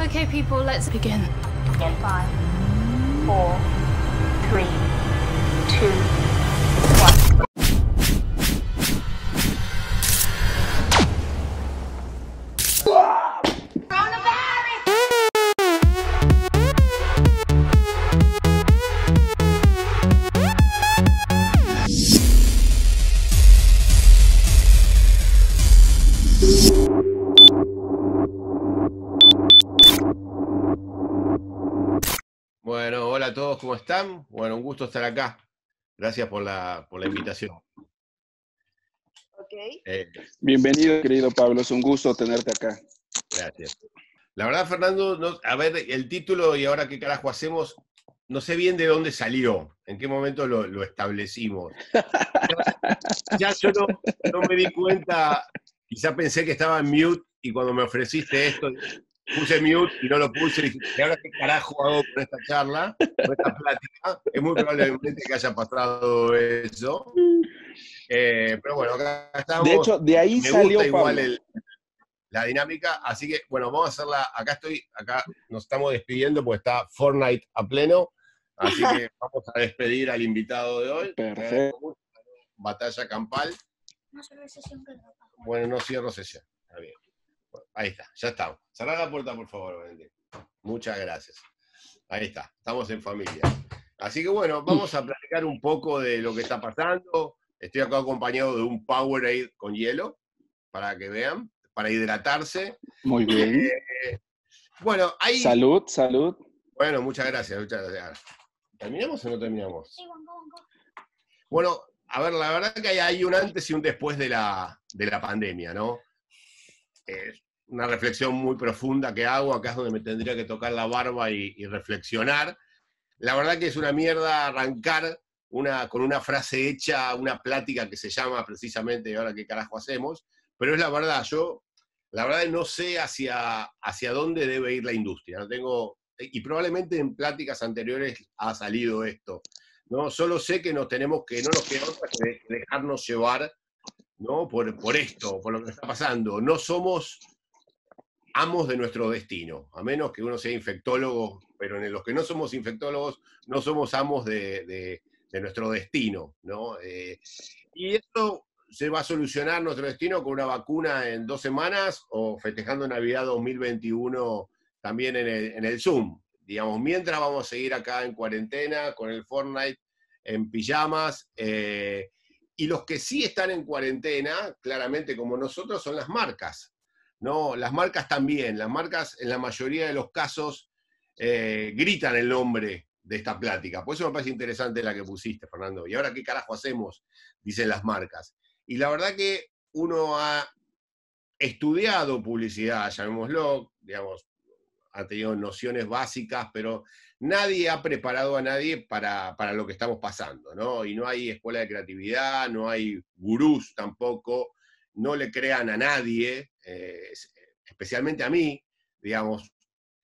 Okay, people, let's begin. Five, four, three, two, one. Bueno, un gusto estar acá. Gracias por la, invitación. Okay. Eh, Bienvenido, querido Pablo. Es un gusto tenerte acá. Gracias. La verdad, Fernando, a ver, el título y ahora qué carajo hacemos, no sé bien de dónde salió, en qué momento lo, establecimos. ya, yo no, no, me di cuenta, quizá pensé que estaba en mute y cuando me ofreciste esto, puse mute y no lo puse. Y ahora qué carajo hago con esta charla, con esta plática. Es muy probablemente que haya pasado eso. Eh, pero bueno, acá estamos. De hecho, de ahí Me salió gusta igual la dinámica. Así que, bueno, vamos a hacerla. Acá estoy, acá nos estamos despidiendo porque está Fortnite a pleno. Así que vamos a despedir al invitado de hoy. Perfecto. Batalla campal. No sesión, Bueno, no cierro sesión. Está bien. Ahí está, ya estamos. Cerrar la puerta, por favor, Muchas gracias. Ahí está, estamos en familia. Así que bueno, vamos a platicar un poco de lo que está pasando. Estoy acá acompañado de un Powerade con hielo, para que vean, para hidratarse. Muy eh, bien. bueno, ahí... Salud, salud. Bueno, muchas gracias, ¿Terminamos o no terminamos? Bueno, a ver, la verdad que hay, un antes y un después de la, pandemia, ¿no? Eh, una reflexión muy profunda que hago, acá es donde me tendría que tocar la barba y, reflexionar. La verdad que es una mierda arrancar una, con una frase hecha, una plática que se llama precisamente, ahora qué carajo hacemos, pero es la verdad, yo la verdad no sé hacia, hacia dónde debe ir la industria, no tengo, y probablemente en pláticas anteriores ha salido esto, ¿no? Solo sé que nos tenemos que, no nos queda otra que dejarnos llevar, ¿no? Por, por esto, por lo que está pasando, no somos amos de nuestro destino, a menos que uno sea infectólogo, pero en los que no somos infectólogos no somos amos de, nuestro destino, ¿no? Eh, y esto se va a solucionar nuestro destino con una vacuna en dos semanas o festejando Navidad 2021 también en el, Zoom. Digamos, mientras vamos a seguir acá en cuarentena con el Fortnite en pijamas. Eh, y los que sí están en cuarentena, claramente como nosotros, son las marcas. ¿no? Las marcas también, las marcas en la mayoría de los casos eh, gritan el nombre de esta plática. Por eso me parece interesante la que pusiste, Fernando. ¿Y ahora qué carajo hacemos? Dicen las marcas. Y la verdad que uno ha estudiado publicidad, llamémoslo, digamos, ha tenido nociones básicas, pero nadie ha preparado a nadie para, lo que estamos pasando, ¿no? Y no hay escuela de creatividad, no hay gurús tampoco no le crean a nadie, eh, eh, especialmente a mí, digamos,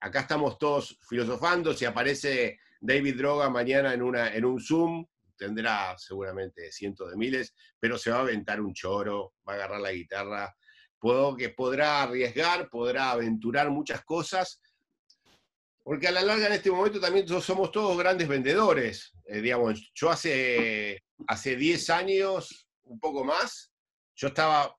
acá estamos todos filosofando, si aparece David Droga mañana en, una, en un Zoom, tendrá seguramente cientos de miles, pero se va a aventar un choro, va a agarrar la guitarra, que podrá arriesgar, podrá aventurar muchas cosas, porque a la larga en este momento también somos todos grandes vendedores. Eh, digamos, yo hace, hace 10 años, un poco más, yo estaba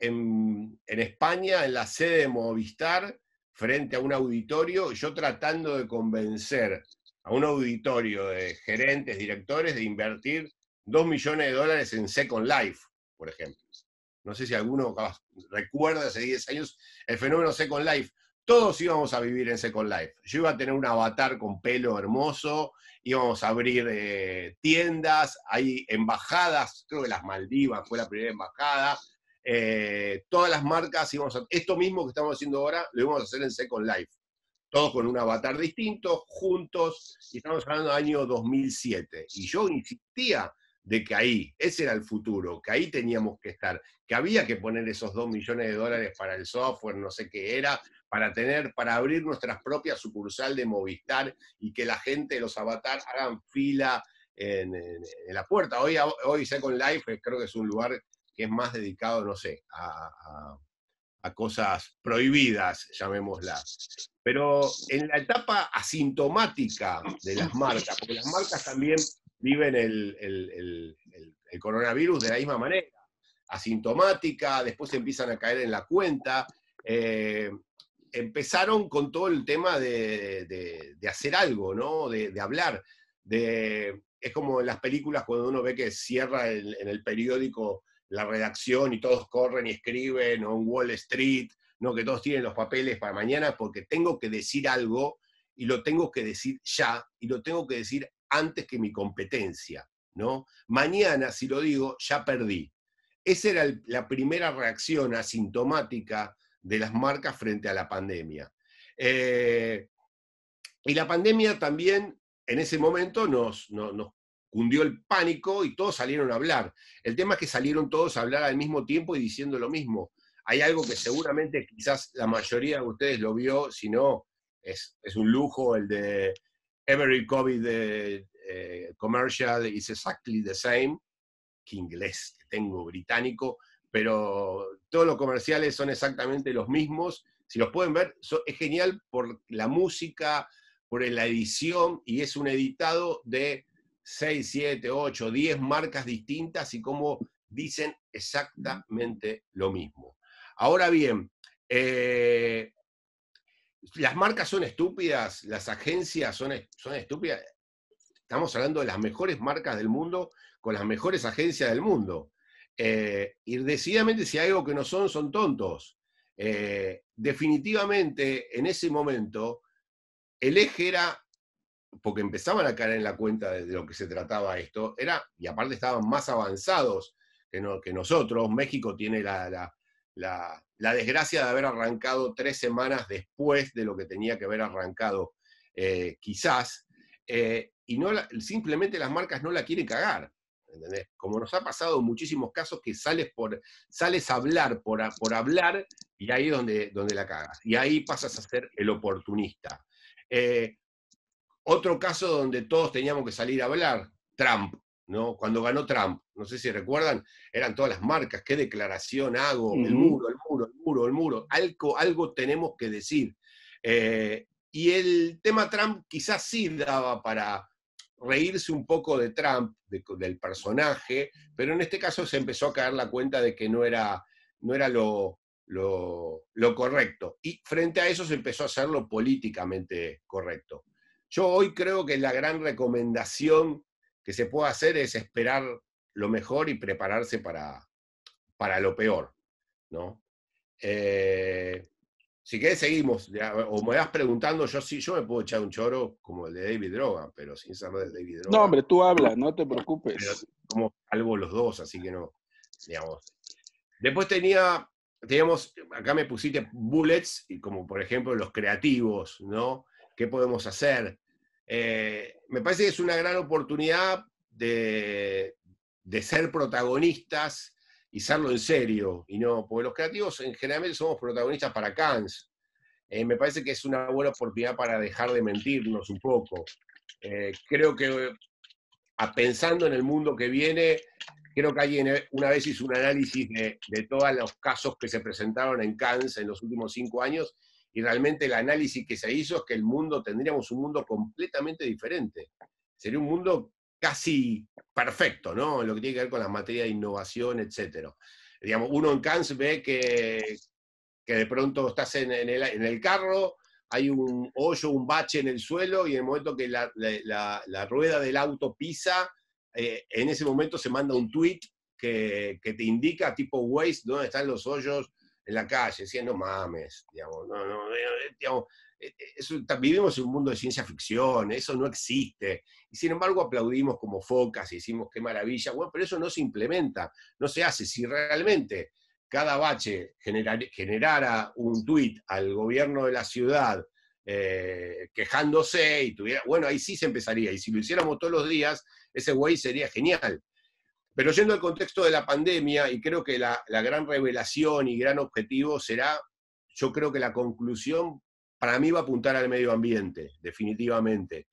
en, España, en la sede de Movistar, frente a un auditorio, yo tratando de convencer a un auditorio de gerentes, directores, de invertir 2 millones de dólares en Second Life, por ejemplo. No sé si alguno recuerda hace 10 años el fenómeno Second Life. Todos íbamos a vivir en Second Life. Yo iba a tener un avatar con pelo hermoso, íbamos a abrir eh, tiendas, hay embajadas, creo que las Maldivas fue la primera embajada, eh, todas las marcas íbamos a, esto mismo que estamos haciendo ahora lo íbamos a hacer en Second Life, todos con un avatar distinto, juntos, y estamos hablando del año 2007. Y yo insistía de que ahí, ese era el futuro, que ahí teníamos que estar, que había que poner esos 2 millones de dólares para el software, no sé qué era, para tener, para abrir nuestra propia sucursal de Movistar y que la gente, los avatars, hagan fila en, la puerta. Hoy, hoy Second Life eh, creo que es un lugar que es más dedicado, no sé, a, cosas prohibidas, llamémoslas. Pero en la etapa asintomática de las marcas, porque las marcas también viven el, coronavirus de la misma manera, asintomática, después empiezan a caer en la cuenta. Eh, empezaron con todo el tema de, hacer algo, ¿no? De, hablar. De, es como en las películas cuando uno ve que cierra en el periódico la redacción y todos corren y escriben, o en Wall Street, no, que todos tienen los papeles para mañana, porque tengo que decir algo y lo tengo que decir ya y lo tengo que decir antes que mi competencia, ¿no? Mañana, si lo digo, ya perdí. Esa era la primera reacción asintomática de las marcas frente a la pandemia. Eh, y la pandemia también en ese momento nos, nos, cundió el pánico y todos salieron a hablar. El tema es que salieron todos a hablar al mismo tiempo y diciendo lo mismo. Hay algo que seguramente quizás la mayoría de ustedes lo vio, si no, es, un lujo el de Every COVID eh, eh, Commercial is exactly the same, que inglés, tengo británico, pero todos los comerciales son exactamente los mismos. Si los pueden ver, es genial por la música, por la edición, y es un editado de 6, 7, 8, 10 marcas distintas y cómo dicen exactamente lo mismo. Ahora bien, eh, ¿las marcas son estúpidas? ¿Las agencias son, son estúpidas? Estamos hablando de las mejores marcas del mundo con las mejores agencias del mundo. Eh, y decididamente si hay algo que no son, son tontos. Eh, definitivamente en ese momento el eje era porque empezaban a caer en la cuenta de, lo que se trataba esto, era, y aparte estaban más avanzados que, que nosotros, México tiene la, desgracia de haber arrancado tres semanas después de lo que tenía que haber arrancado eh, quizás, eh, y no simplemente las marcas no la quieren cagar. Como nos ha pasado en muchísimos casos que sales, por, sales a hablar por, por hablar y ahí es donde, donde la cagas. Y ahí pasas a ser el oportunista. Eh, otro caso donde todos teníamos que salir a hablar, Trump, ¿no? Cuando ganó Trump, no sé si recuerdan, eran todas las marcas, qué declaración hago, el muro, el muro, el muro, el muro, algo, tenemos que decir. Eh, y el tema Trump quizás sí daba para reírse un poco de Trump, del personaje, pero en este caso se empezó a caer la cuenta de que no era, no era lo, lo correcto. Y frente a eso se empezó a hacer lo políticamente correcto. Yo hoy creo que la gran recomendación que se puede hacer es esperar lo mejor y prepararse para, para lo peor, ¿no? Eh, si querés, seguimos. O me vas preguntando, yo sí, yo me puedo echar un choro como el de David Droga, pero sin saber de David Droga. No, hombre, tú hablas, no te preocupes. como algo los dos, así que no, digamos. Después tenía, teníamos, acá me pusiste bullets, y como por ejemplo los creativos, ¿no? ¿Qué podemos hacer? Eh, me parece que es una gran oportunidad de, ser protagonistas y serlo en serio, y no, porque los creativos en general somos protagonistas para Cannes. Eh, me parece que es una buena oportunidad para dejar de mentirnos un poco. Eh, creo que pensando en el mundo que viene, creo que alguien una vez hizo un análisis de, de todos los casos que se presentaron en Cannes en los últimos cinco años y realmente el análisis que se hizo es que el mundo, tendríamos un mundo completamente diferente. Sería un mundo casi perfecto, ¿no? Lo que tiene que ver con las materias de innovación, etc. Digamos, uno en Cannes ve que, de pronto estás en, el, carro, hay un hoyo, un bache en el suelo, y en el momento que la, rueda del auto pisa, eh, en ese momento se manda un tweet que, que, te indica tipo Waze dónde están los hoyos en la calle, diciendo mames, digamos, no, no, eh, eh, digamos, eh, vivimos en un mundo de ciencia ficción, eso no existe. Y sin embargo aplaudimos como focas y decimos qué maravilla, bueno, pero eso no se implementa, no se hace. Si realmente cada bache generara un tuit al gobierno de la ciudad quejándose y tuviera, bueno, ahí sí se empezaría. Y si lo hiciéramos todos los días, ese güey sería genial. Pero yendo al contexto de la pandemia, y creo que la, gran revelación y gran objetivo será, yo creo que la conclusión para mí va a apuntar al medio ambiente, definitivamente.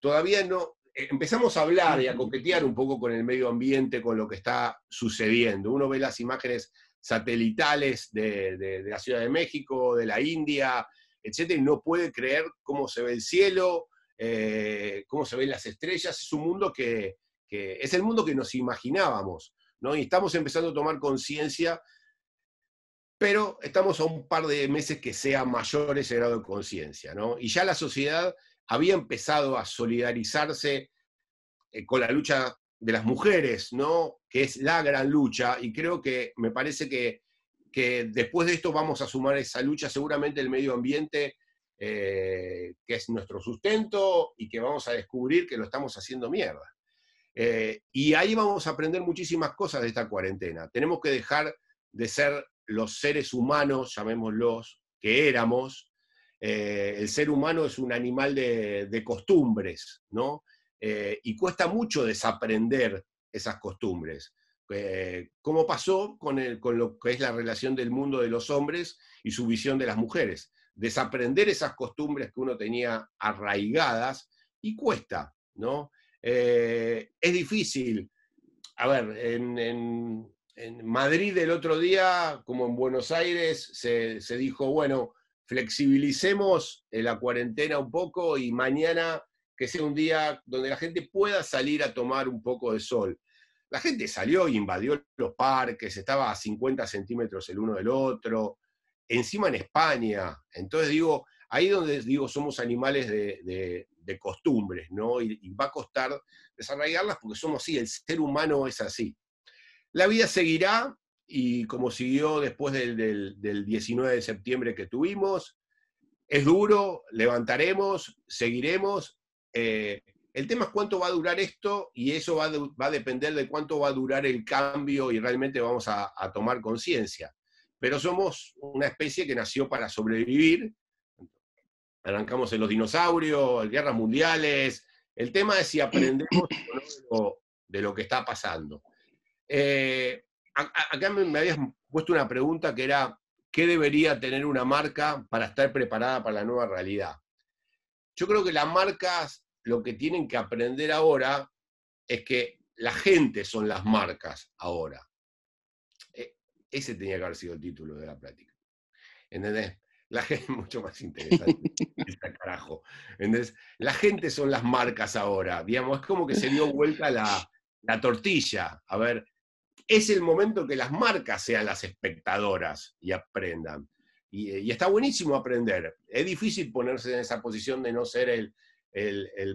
Todavía no, eh, empezamos a hablar y a coquetear un poco con el medio ambiente, con lo que está sucediendo. Uno ve las imágenes satelitales de, la Ciudad de México, de la India, etcétera, y no puede creer cómo se ve el cielo, eh, cómo se ven las estrellas. Es un mundo que, que es el mundo que nos imaginábamos, ¿no? Y estamos empezando a tomar conciencia, pero estamos a un par de meses que sea mayor ese grado de conciencia, ¿no? Y ya la sociedad había empezado a solidarizarse eh, con la lucha de las mujeres, ¿no? Que es la gran lucha, y creo que me parece que, después de esto vamos a sumar esa lucha, seguramente el medio ambiente, eh, que es nuestro sustento, y que vamos a descubrir que lo estamos haciendo mierda. Eh, y ahí vamos a aprender muchísimas cosas de esta cuarentena. Tenemos que dejar de ser los seres humanos, llamémoslos, que éramos. Eh, el ser humano es un animal de, costumbres, ¿no? Eh, y cuesta mucho desaprender esas costumbres. ¿Cómo pasó con lo que es la relación del mundo de los hombres y su visión de las mujeres. Desaprender esas costumbres que uno tenía arraigadas y cuesta, ¿no? Eh, es difícil. A ver, en, Madrid el otro día, como en Buenos Aires, se, dijo, bueno, flexibilicemos eh, la cuarentena un poco y mañana que sea un día donde la gente pueda salir a tomar un poco de sol. La gente salió e invadió los parques, estaba a 50 centímetros el uno del otro, encima en España. Entonces digo, ahí donde digo, somos animales de, costumbres, ¿no? Y, va a costar desarrollarlas porque somos así, el ser humano es así. La vida seguirá y como siguió después del, 19 de septiembre que tuvimos, es duro, levantaremos, seguiremos. Eh, el tema es cuánto va a durar esto y eso va, a depender de cuánto va a durar el cambio y realmente vamos a, a tomar conciencia. Pero somos una especie que nació para sobrevivir arrancamos en los dinosaurios, en guerras mundiales. El tema es si aprendemos de lo que está pasando. Eh, acá me habías puesto una pregunta que era, ¿qué debería tener una marca para estar preparada para la nueva realidad? Yo creo que las marcas lo que tienen que aprender ahora es que la gente son las marcas ahora. Eh, ese tenía que haber sido el título de la plática. ¿Entendés? La gente es mucho más interesante. esta carajo. la gente son las marcas ahora. Digamos, es como que se dio vuelta la, tortilla. A ver, es el momento que las marcas sean las espectadoras y aprendan. Y, eh, está buenísimo aprender. Es difícil ponerse en esa posición de no ser el,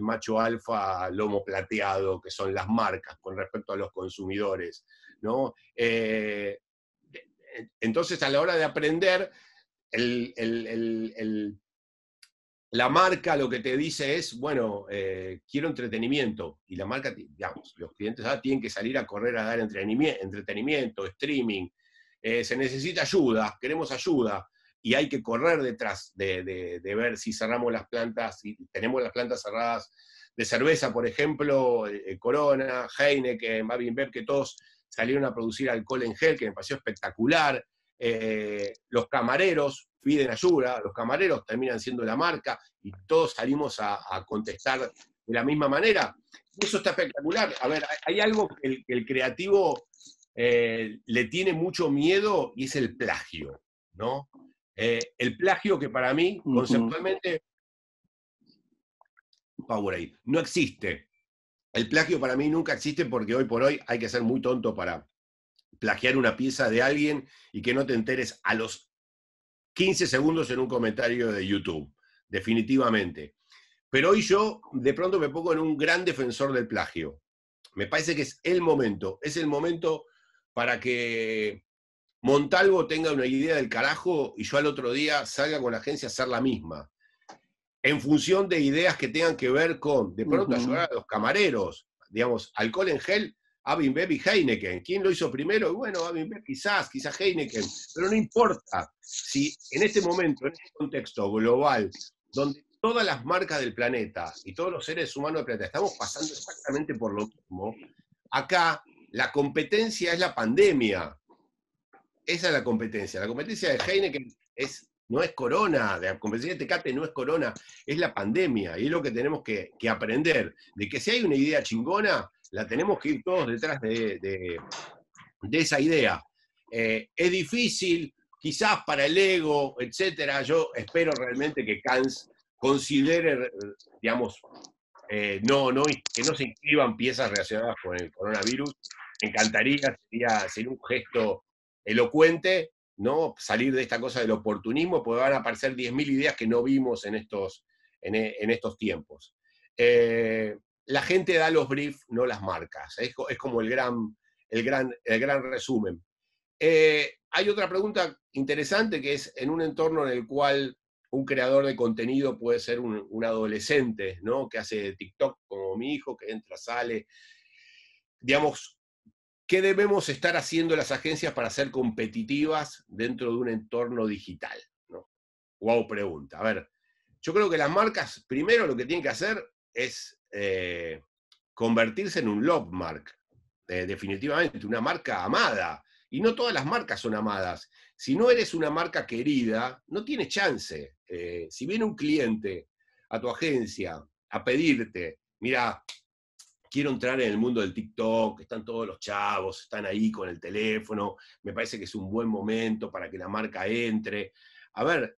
macho alfa lomo plateado que son las marcas con respecto a los consumidores. Eh, entonces, a la hora de aprender, la marca lo que te dice es, bueno, eh, quiero entretenimiento. Y la marca, digamos, los clientes ah, tienen que salir a correr a dar entretenimiento, streaming. Eh, se necesita ayuda, queremos ayuda. Y hay que correr detrás de, ver si cerramos las plantas, si tenemos las plantas cerradas de cerveza, por ejemplo, eh, Corona, Heineken, Mavin que todos salieron a producir alcohol en gel, que me pareció espectacular. Eh, los camareros piden ayuda, los camareros terminan siendo la marca y todos salimos a, contestar de la misma manera. eso está espectacular. A ver, hay algo que el, creativo eh, le tiene mucho miedo y es el plagio, ¿no? Eh, el plagio que para mí, conceptualmente, no existe. El plagio para mí nunca existe porque hoy por hoy hay que ser muy tonto para, plagiar una pieza de alguien y que no te enteres a los 15 segundos en un comentario de YouTube, definitivamente. Pero hoy yo de pronto me pongo en un gran defensor del plagio. Me parece que es el momento, es el momento para que Montalvo tenga una idea del carajo y yo al otro día salga con la agencia a hacer la misma. En función de ideas que tengan que ver con, de pronto, ayudar a los camareros, digamos, alcohol en gel Beb y Heineken. ¿Quién lo hizo primero? Y bueno, Beb quizás, quizás Heineken, pero no importa. Si en este momento, en este contexto global, donde todas las marcas del planeta y todos los seres humanos del planeta estamos pasando exactamente por lo mismo, acá la competencia es la pandemia. Esa es la competencia. La competencia de Heineken es no es corona, de la convención de Tecate no es corona, es la pandemia, y es lo que tenemos que, aprender, de que si hay una idea chingona, la tenemos que ir todos detrás de, esa idea. Eh, es difícil, quizás para el ego, etcétera, yo espero realmente que Kans considere, eh, digamos, eh, no, que no se inscriban piezas relacionadas con el coronavirus, encantaría, sería, sería un gesto elocuente, ¿no? Salir de esta cosa del oportunismo, porque van a aparecer 10.000 ideas que no vimos en estos, en, eh, estos tiempos. Eh, la gente da los briefs, no las marcas. Es, como el gran, el gran, el gran resumen. Eh, hay otra pregunta interesante que es en un entorno en el cual un creador de contenido puede ser un, adolescente, ¿no? Que hace TikTok como mi hijo, que entra, sale. Digamos, ¿Qué debemos estar haciendo las agencias para ser competitivas dentro de un entorno digital? ¿No? Wow, pregunta. A ver, yo creo que las marcas primero lo que tienen que hacer es eh, convertirse en un love mark, eh, definitivamente, una marca amada. Y no todas las marcas son amadas. Si no eres una marca querida, no tienes chance. Eh, si viene un cliente a tu agencia a pedirte, mira, quiero entrar en el mundo del TikTok, están todos los chavos, están ahí con el teléfono, me parece que es un buen momento para que la marca entre. A ver,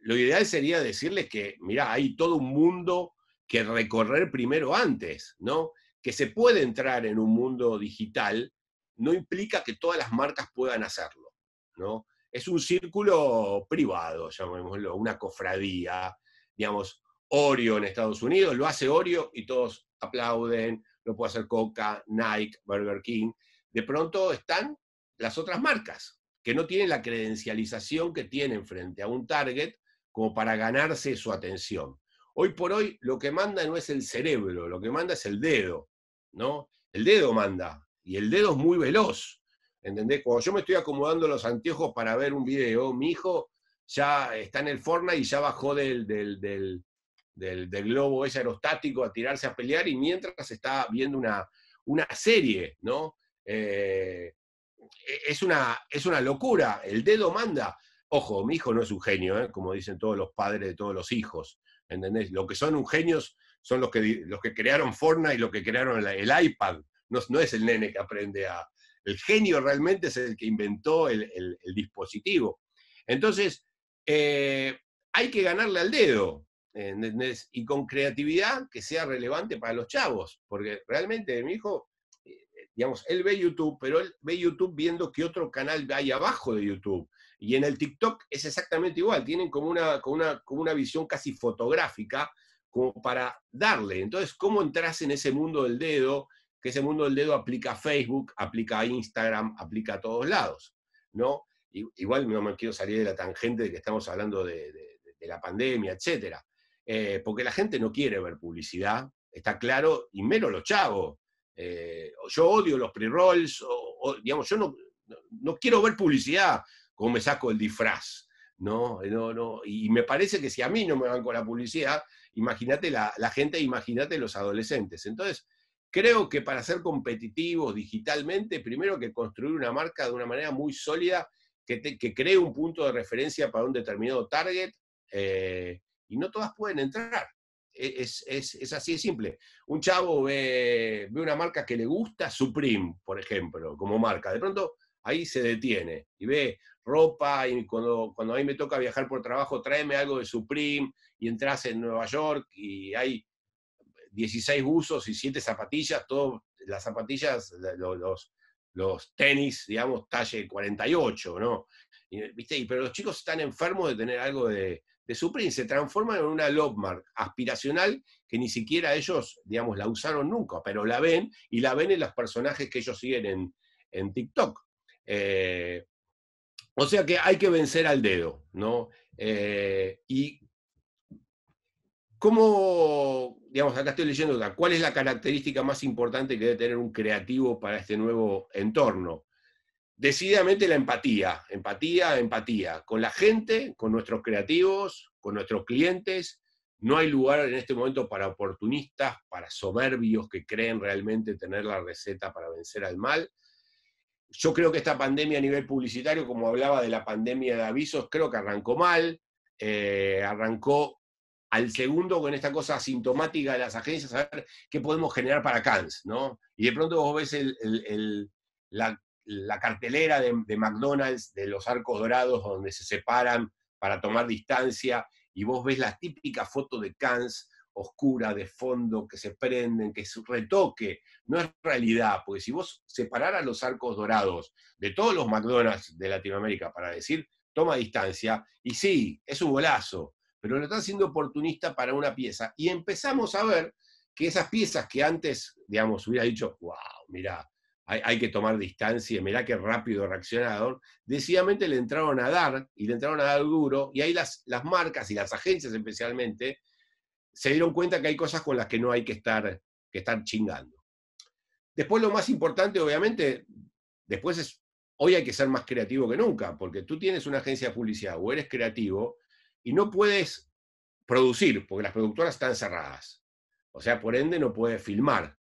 lo ideal sería decirles que, mirá, hay todo un mundo que recorrer primero antes, ¿no? Que se puede entrar en un mundo digital, no implica que todas las marcas puedan hacerlo, ¿no? Es un círculo privado, llamémoslo, una cofradía, digamos, Oreo en Estados Unidos, lo hace Oreo y todos aplauden, lo puede hacer Coca, Nike, Burger King. De pronto están las otras marcas que no tienen la credencialización que tienen frente a un target como para ganarse su atención. Hoy por hoy lo que manda no es el cerebro, lo que manda es el dedo, ¿no? El dedo manda y el dedo es muy veloz. ¿Entendés? Cuando yo me estoy acomodando los anteojos para ver un video, mi hijo ya está en el Fortnite y ya bajó del, del, globo es aerostático a tirarse a pelear y mientras está viendo una, serie, ¿no? Eh, e, es, una, es una locura, el dedo manda. Ojo, mi hijo no es un genio, ¿eh? como dicen todos los padres de todos los hijos, ¿entendés? Lo que son un genios son los que, los que crearon Fortnite y los que crearon el iPad. No, es el nene que aprende a... El genio realmente es el que inventó el, dispositivo. Entonces, eh, hay que ganarle al dedo. Y con creatividad que sea relevante para los chavos, porque realmente mi hijo, eh, digamos, él ve YouTube, pero él ve YouTube viendo que otro canal hay abajo de YouTube. Y en el TikTok es exactamente igual, tienen como una, una, visión casi fotográfica, como para darle. Entonces, ¿cómo entras en ese mundo del dedo? Que ese mundo del dedo aplica a Facebook, aplica a Instagram, aplica a todos lados, ¿no? Igual no me quiero salir de la tangente de que estamos hablando de la pandemia, etcétera. Eh, porque la gente no quiere ver publicidad, está claro, y menos los chavos. Eh, yo odio los pre-rolls, digamos, yo no, quiero ver publicidad como me saco el disfraz. No, no, Y me parece que si a mí no me van con la publicidad, imagínate la, gente, imagínate los adolescentes. Entonces, creo que para ser competitivos digitalmente, primero que construir una marca de una manera muy sólida, que, que cree un punto de referencia para un determinado target, eh, y no todas pueden entrar. E-, es, es, es así de simple. Un chavo ve, una marca que le gusta, Supreme, por ejemplo, como marca. De pronto ahí se detiene y ve ropa y cuando, cuando a mí me toca viajar por trabajo, tráeme algo de Supreme y entras en Nueva York y hay 16 usos y 7 zapatillas, todas las zapatillas, los, los, tenis, digamos, talle 48, ¿no? ¿viste? pero los chicos están enfermos de tener algo de, de Supreme se transforman en una logmark aspiracional que ni siquiera ellos, digamos, la usaron nunca, pero la ven y la ven en los personajes que ellos siguen en, TikTok. Eh, o sea que hay que vencer al dedo, ¿no? Eh, y cómo, digamos, acá estoy leyendo, cuál es la característica más importante que debe tener un creativo para este nuevo entorno decididamente la empatía, empatía, empatía, con la gente, con nuestros creativos, con nuestros clientes. No hay lugar en este momento para oportunistas, para soberbios que creen realmente tener la receta para vencer al mal. Yo creo que esta pandemia a nivel publicitario, como hablaba de la pandemia de avisos, creo que arrancó mal, eh, arrancó al segundo con esta cosa asintomática de las agencias, a ver qué podemos generar para CANS, ¿no? Y de pronto vos ves la la cartelera de, McDonald's de los arcos dorados donde se separan para tomar distancia y vos ves la típica foto de Cannes oscura de fondo que se prenden, que es retoque, no es realidad, porque si vos separaras los arcos dorados de todos los McDonald's de Latinoamérica para decir toma distancia, y sí, es un golazo, pero lo están haciendo oportunista para una pieza. Y empezamos a ver que esas piezas que antes, digamos, hubiera dicho, wow, mira, hay, que tomar distancia, mirá qué rápido reaccionador. Decidamente le entraron a dar y le entraron a dar duro y ahí las, marcas y las agencias especialmente se dieron cuenta que hay cosas con las que no hay que estar, que estar chingando. Después lo más importante, obviamente, después es, hoy hay que ser más creativo que nunca, porque tú tienes una agencia de publicidad o eres creativo y no puedes producir, porque las productoras están cerradas. O sea, por ende no puedes filmar.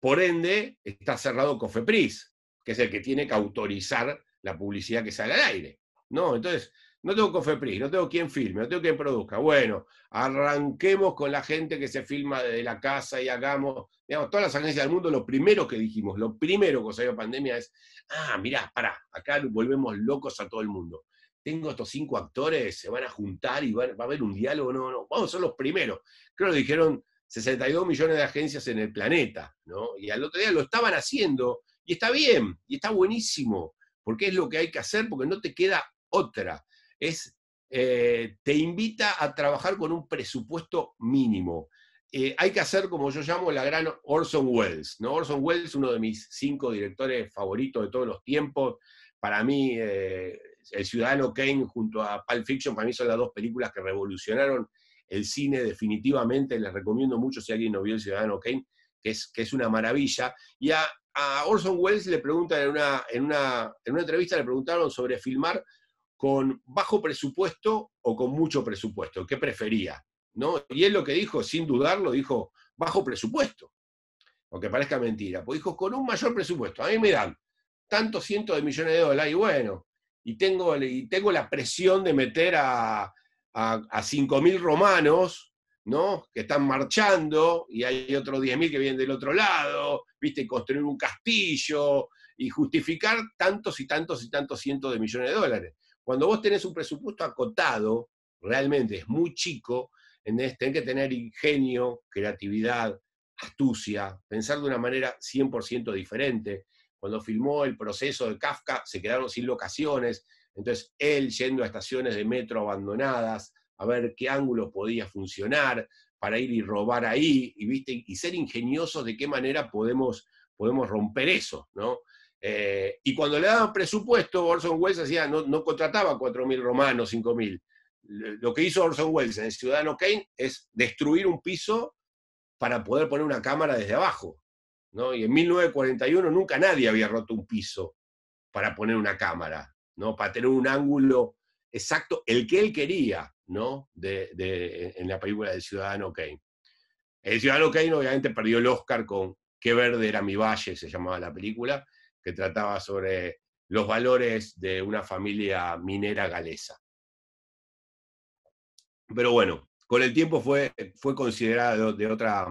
Por ende, está cerrado COFEPRIS, que es el que tiene que autorizar la publicidad que sale al aire. ¿no? Entonces, no tengo COFEPRIS, no tengo quien filme, no tengo quien produzca. Bueno, arranquemos con la gente que se filma desde la casa y hagamos, digamos, todas las agencias del mundo, lo primero que dijimos, lo primero que salió pandemia es, ah, mirá, pará, acá volvemos locos a todo el mundo. Tengo estos cinco actores, se van a juntar y va a haber un diálogo, no, no, vamos a ser los primeros. Creo que dijeron 62 millones de agencias en el planeta, ¿no? Y al otro día lo estaban haciendo, y está bien, y está buenísimo, porque es lo que hay que hacer, porque no te queda otra. Es, eh, te invita a trabajar con un presupuesto mínimo. Eh, hay que hacer como yo llamo la gran Orson Welles, ¿no? Orson Welles, uno de mis cinco directores favoritos de todos los tiempos, para mí, eh, El Ciudadano Kane junto a Pulp Fiction, para mí son las dos películas que revolucionaron el cine definitivamente, les recomiendo mucho si alguien no vio El Ciudadano Kane, que es, que es una maravilla. Y a, Orson Welles le preguntan en una, en, una, entrevista, le preguntaron sobre filmar con bajo presupuesto o con mucho presupuesto, ¿qué prefería? ¿No? Y él lo que dijo, sin dudarlo, dijo, bajo presupuesto, aunque parezca mentira, pues dijo, con un mayor presupuesto, a mí me dan tantos cientos de millones de dólares y bueno, y tengo, y tengo la presión de meter a a, 5.000 romanos, ¿no? Que están marchando y hay otros 10.000 que vienen del otro lado, ¿viste? Construir un castillo y justificar tantos y tantos y tantos cientos de millones de dólares. Cuando vos tenés un presupuesto acotado, realmente es muy chico, tenés que tener ingenio, creatividad, astucia, pensar de una manera 100% diferente. Cuando filmó el proceso de Kafka, se quedaron sin locaciones, entonces, él yendo a estaciones de metro abandonadas, a ver qué ángulo podía funcionar para ir y robar ahí, y, ¿viste? y ser ingeniosos de qué manera podemos, podemos romper eso, ¿no? Eh, y cuando le daban presupuesto, Orson Welles hacía, no, no contrataba 4.000 romanos, 5.000. Lo que hizo Orson Welles en el Ciudadano Kane es destruir un piso para poder poner una cámara desde abajo. ¿no? Y en 1941 nunca nadie había roto un piso para poner una cámara. ¿no? Para tener un ángulo exacto, el que él quería, ¿no? en la película del Ciudadano Kane. El Ciudadano Kane obviamente perdió el Oscar con Qué verde era mi valle, se llamaba la película, que trataba sobre los valores de una familia minera galesa. Pero bueno, con el tiempo fue, fue considerado de otra,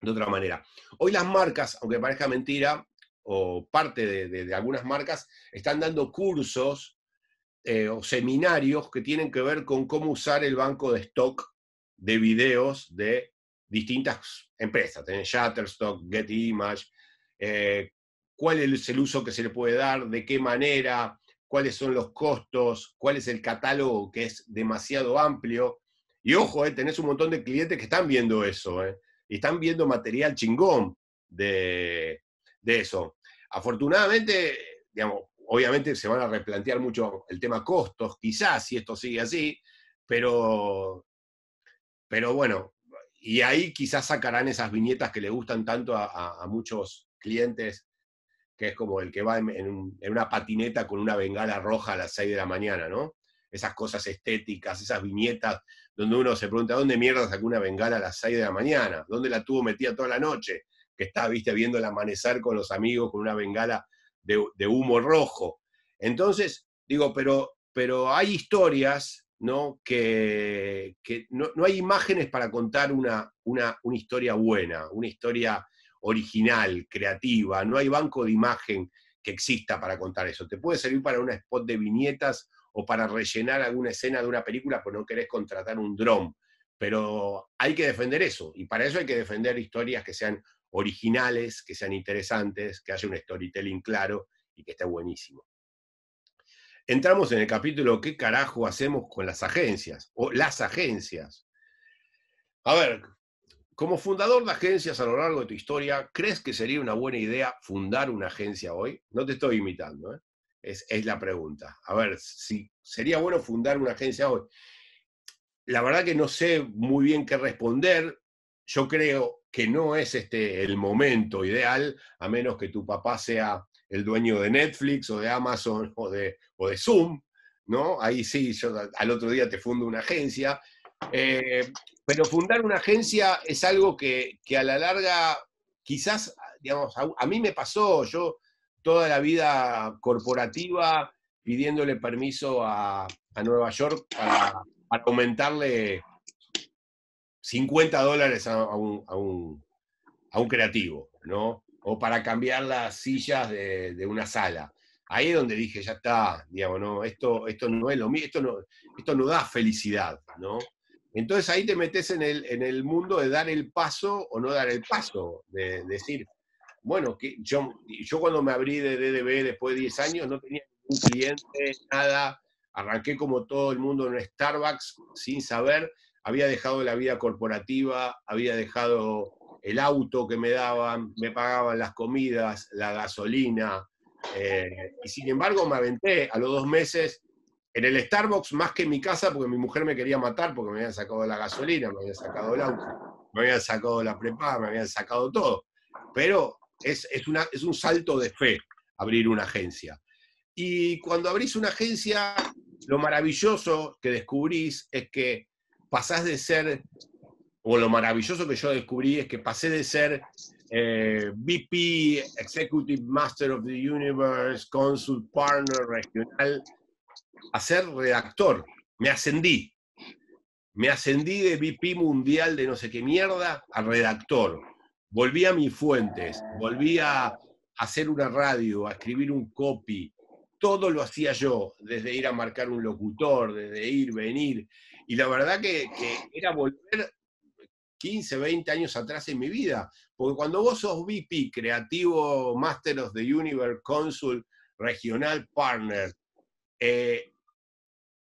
de otra manera. Hoy las marcas, aunque parezca mentira, o parte de, algunas marcas están dando cursos eh, o seminarios que tienen que ver con cómo usar el banco de stock de videos de distintas empresas. Tenés ¿eh? Shutterstock, Getty Image, eh, cuál es el uso que se le puede dar, de qué manera, cuáles son los costos, cuál es el catálogo que es demasiado amplio. Y ojo, tenés un montón de clientes que están viendo eso, y están viendo material chingón de, de eso. Afortunadamente, digamos, obviamente se van a replantear mucho el tema costos, quizás, si esto sigue así, pero, pero bueno, y ahí quizás sacarán esas viñetas que le gustan tanto a, muchos clientes, que es como el que va en, una patineta con una bengala roja a las 6 de la mañana, ¿no? Esas cosas estéticas, esas viñetas donde uno se pregunta, ¿dónde mierda sacó una bengala a las 6 de la mañana? ¿Dónde la tuvo metida toda la noche? que está, viste, viendo el amanecer con los amigos con una bengala de, humo rojo. Entonces, digo, pero, pero hay historias, ¿no? Que, no, hay imágenes para contar una, historia buena, una historia original, creativa, no hay banco de imagen que exista para contar eso. Te puede servir para un spot de viñetas o para rellenar alguna escena de una película, pero pues no querés contratar un dron pero hay que defender eso, y para eso hay que defender historias que sean originales, que sean interesantes, que haya un storytelling claro y que esté buenísimo. Entramos en el capítulo ¿Qué carajo hacemos con las agencias? O las agencias. A ver, como fundador de agencias a lo largo de tu historia, ¿crees que sería una buena idea fundar una agencia hoy? No te estoy imitando, ¿eh? es, es, la pregunta. A ver, si sería bueno fundar una agencia hoy la verdad que no sé muy bien qué responder. Yo creo que no es este el momento ideal, a menos que tu papá sea el dueño de Netflix o de Amazon o de, Zoom, ¿no? Ahí sí, yo al otro día te fundo una agencia. Eh, pero fundar una agencia es algo que, a la larga, quizás, digamos, a, mí me pasó, yo toda la vida corporativa pidiéndole permiso a, a Nueva York para para aumentarle 50 dólares a, un, creativo, ¿no? O para cambiar las sillas de, una sala. Ahí es donde dije, ya está, digamos, no, esto, esto no es lo mío, esto no, esto no da felicidad, ¿no? Entonces ahí te metes en el, en el mundo de dar el paso o no dar el paso, de, decir, bueno, que yo, yo cuando me abrí de DDB después de 10 años no tenía ningún cliente, nada, Arranqué como todo el mundo en un Starbucks sin saber, había dejado la vida corporativa, había dejado el auto que me daban, me pagaban las comidas, la gasolina, eh, y sin embargo me aventé a los dos meses en el Starbucks más que en mi casa porque mi mujer me quería matar porque me habían sacado la gasolina, me habían sacado el auto, me habían sacado la prepaga me habían sacado todo. Pero es, una, es un salto de fe abrir una agencia. Y cuando abrís una agencia, lo maravilloso que descubrís es que pasás de ser, o lo maravilloso que yo descubrí es que pasé de ser eh, VP, Executive Master of the Universe, Consul Partner Regional, a ser redactor. Me ascendí. Me ascendí de VP mundial de no sé qué mierda a redactor. Volví a mis fuentes, volví a hacer una radio, a escribir un copy, todo lo hacía yo, desde ir a marcar un locutor, desde ir, venir. Y la verdad que, era volver 15, 20 años atrás en mi vida. Porque cuando vos sos VP, creativo, Master of the Universe, Consul, Regional Partner, eh,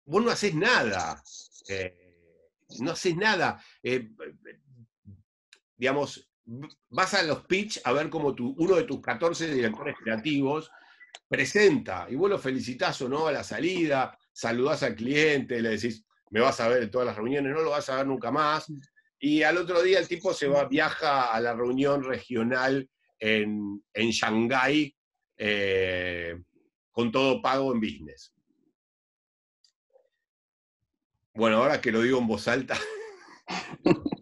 vos no haces nada. Eh, no haces nada. Eh, digamos, vas a los pitch a ver cómo uno de tus 14 directores creativos presenta, y vos lo felicitás o no a la salida, saludás al cliente, le decís, me vas a ver en todas las reuniones, no lo vas a ver nunca más. Y al otro día el tipo se va, viaja a la reunión regional en, en Shanghái eh, con todo pago en business. Bueno, ahora que lo digo en voz alta,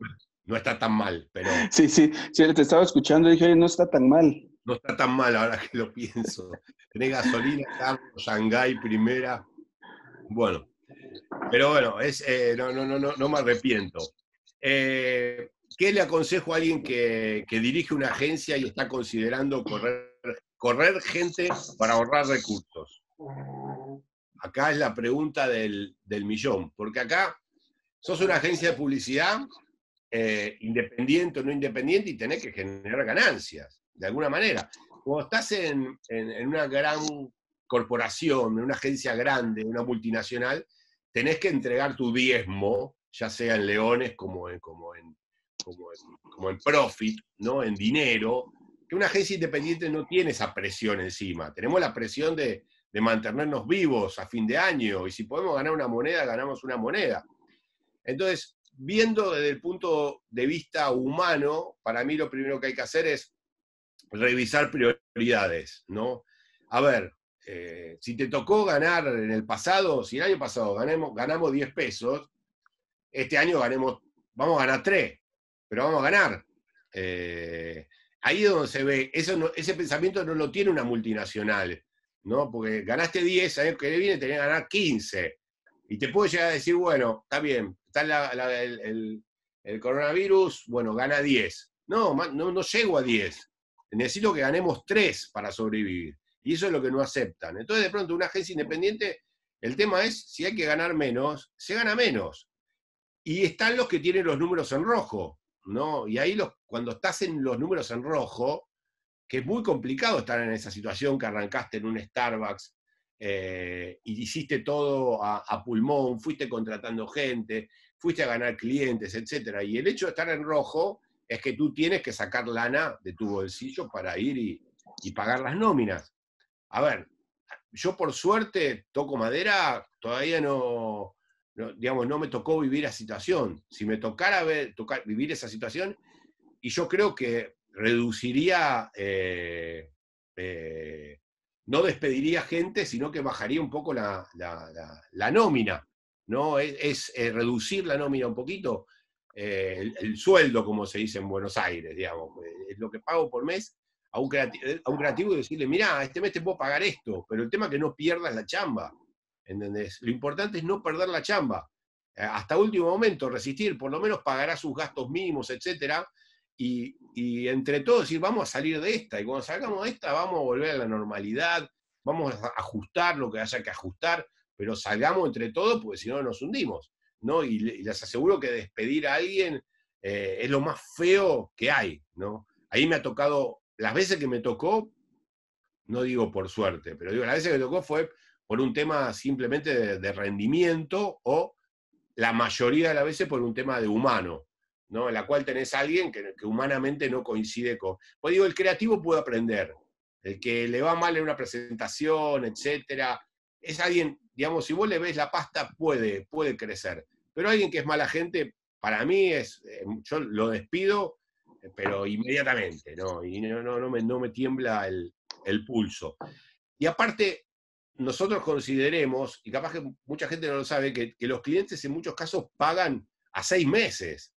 no está tan mal, pero... Sí, sí, sí, te estaba escuchando y dije, no está tan mal no está tan mal ahora que lo pienso. Tenés gasolina, Carlos, Shanghai, primera. Bueno, pero bueno, es, eh, no, no, no, no me arrepiento. Eh, ¿Qué le aconsejo a alguien que, dirige una agencia y está considerando correr, correr gente para ahorrar recursos? Acá es la pregunta del, millón, porque acá sos una agencia de publicidad eh, independiente o no independiente y tenés que generar ganancias de alguna manera. Cuando estás en, una gran corporación, en una agencia grande, una multinacional, tenés que entregar tu diezmo, ya sea en leones como en, como en, como profit, ¿no? en dinero, que una agencia independiente no tiene esa presión encima. Tenemos la presión de mantenernos vivos a fin de año y si podemos ganar una moneda, ganamos una moneda. Entonces, viendo desde el punto de vista humano, para mí lo primero que hay que hacer es revisar prioridades, ¿no? A ver, eh, si te tocó ganar en el pasado, si el año pasado ganamos, ganamos 10 pesos, este año ganemos, vamos a ganar 3, pero vamos a ganar. Eh, ahí es donde se ve, eso ese pensamiento no lo tiene una multinacional, ¿no? Porque ganaste 10, año que viene tenés que ganar 15. Y te puedo llegar a decir, bueno, está bien, está el, coronavirus, bueno, gana 10. No, no, no llego a 10 necesito que ganemos tres para sobrevivir. Y eso es lo que no aceptan. Entonces, de pronto, una agencia independiente, el tema es si hay que ganar menos, se gana menos. Y están los que tienen los números en rojo, ¿no? Y ahí los, cuando estás en los números en rojo, que es muy complicado estar en esa situación que arrancaste en un Starbucks eh, y hiciste todo a, a, pulmón, fuiste contratando gente, fuiste a ganar clientes, etc. Y el hecho de estar en rojo es que tú tienes que sacar lana de tu bolsillo para ir y, pagar las nóminas. A ver, yo por suerte toco madera, todavía no, digamos, no me tocó vivir esa situación. Si me tocara vivir esa situación, y yo creo que reduciría, eh, eh, no despediría gente, sino que bajaría un poco la, nómina, ¿no? Es, eh, reducir la nómina un poquito. Eh, el, sueldo, como se dice en Buenos Aires, digamos, eh, es lo que pago por mes a un, eh, creativo, y decirle, mira este mes te puedo pagar esto, pero el tema es que no pierdas la chamba, Lo importante es no perder la chamba, hasta último momento resistir, por lo menos pagará sus gastos mínimos, etcétera, y, y entre todos decir, vamos a salir de esta, y cuando salgamos de esta vamos a volver a la normalidad, vamos a ajustar lo que haya que ajustar, pero salgamos entre todos porque si no nos hundimos. Y, les aseguro que despedir a alguien eh, es lo más feo que hay, ¿no? Ahí me ha tocado, las veces que me tocó, no digo por suerte, pero digo, las veces que me tocó fue por un tema simplemente de, rendimiento o la mayoría de las veces por un tema de humano, ¿no? En la cual tenés a alguien que, humanamente no coincide con. Pues digo, el creativo puede aprender. El que le va mal en una presentación, etcétera, es alguien, digamos, si vos le ves la pasta, puede, puede crecer. Pero alguien que es mala gente, para mí es, yo lo despido, eh, pero inmediatamente, ¿no? Y no, no, no, me, tiembla el, pulso. Y aparte, nosotros consideremos, y capaz que mucha gente no lo sabe, que, los clientes en muchos casos pagan a seis meses.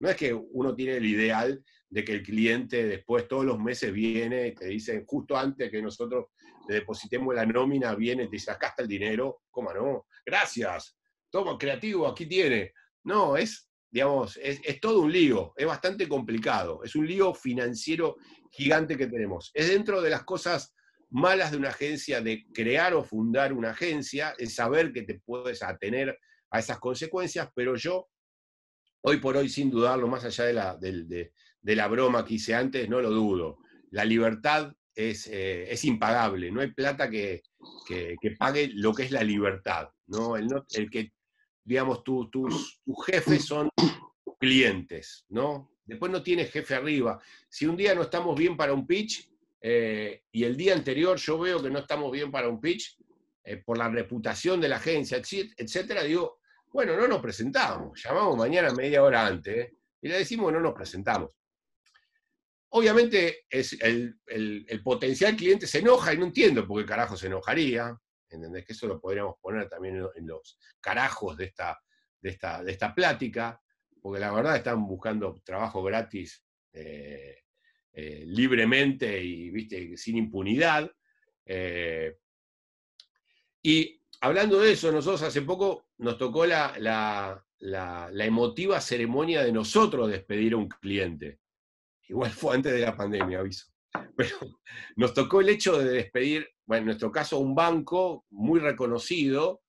No es que uno tiene el ideal de que el cliente después todos los meses viene te dice, justo antes que nosotros le depositemos la nómina, viene te dice, acá está el dinero, ¿cómo no? Gracias, toma, creativo, aquí tiene. No, es, digamos, es, todo un lío, es bastante complicado, es un lío financiero gigante que tenemos. Es dentro de las cosas malas de una agencia, de crear o fundar una agencia, es saber que te puedes atener a esas consecuencias, pero yo, hoy por hoy, sin dudarlo, más allá de la, la broma que hice antes, no lo dudo. La libertad es, eh, impagable, no hay plata que, pague lo que es la libertad. ¿no? El, el que digamos, tus, tus jefes son clientes, ¿no? Después no tienes jefe arriba. Si un día no estamos bien para un pitch eh, y el día anterior yo veo que no estamos bien para un pitch eh, por la reputación de la agencia, etcétera, digo, bueno, no nos presentamos, llamamos mañana media hora antes eh, y le decimos no nos presentamos. Obviamente es el, el, potencial cliente se enoja y no entiendo por qué carajo se enojaría. ¿Entendés? Que eso lo podríamos poner también en los carajos de esta, de esta, plática, porque la verdad están buscando trabajo gratis eh, eh, libremente y ¿viste? sin impunidad. Eh, y hablando de eso, nosotros hace poco nos tocó la, la, emotiva ceremonia de nosotros despedir a un cliente. Igual fue antes de la pandemia, aviso. Pero nos tocó el hecho de despedir, bueno, en nuestro caso, un banco muy reconocido,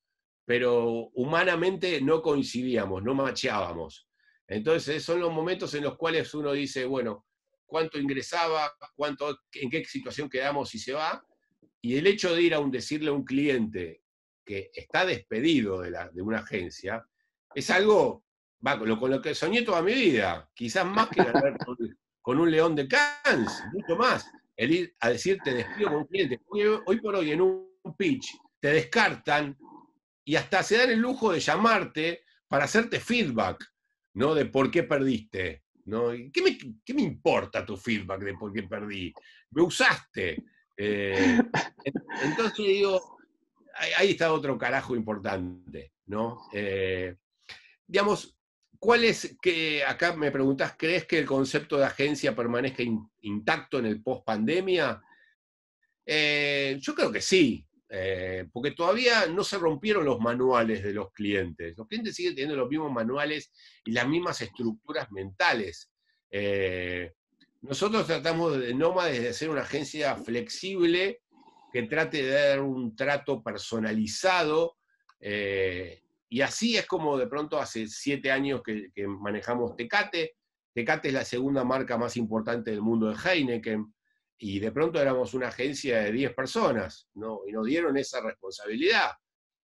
pero humanamente no coincidíamos, no macheábamos. Entonces son los momentos en los cuales uno dice, bueno, cuánto ingresaba, cuánto, en qué situación quedamos si se va. Y el hecho de ir a un, decirle a un cliente que está despedido de, una agencia, es algo con, lo, que soñé toda mi vida, quizás más que ganar con un león de cans mucho más. El ir a decirte te despido con un cliente. Hoy, por hoy en un pitch te descartan y hasta se dan el lujo de llamarte para hacerte feedback, ¿no? De por qué perdiste. ¿no? ¿Qué, me, importa tu feedback de por qué perdí? Me usaste. Eh, entonces digo, ahí está otro carajo importante, ¿no? Eh, digamos, ¿Cuál es, que acá me preguntás, ¿crees que el concepto de agencia permanezca intacto en el post pandemia? Eh, yo creo que sí, eh, porque todavía no se rompieron los manuales de los clientes. Los clientes siguen teniendo los mismos manuales y las mismas estructuras mentales. Eh, nosotros tratamos de más de ser una agencia flexible que trate de dar un trato personalizado y así es como de pronto hace siete años que, manejamos Tecate. Tecate es la segunda marca más importante del mundo de Heineken. Y de pronto éramos una agencia de 10 personas, ¿no? Y nos dieron esa responsabilidad.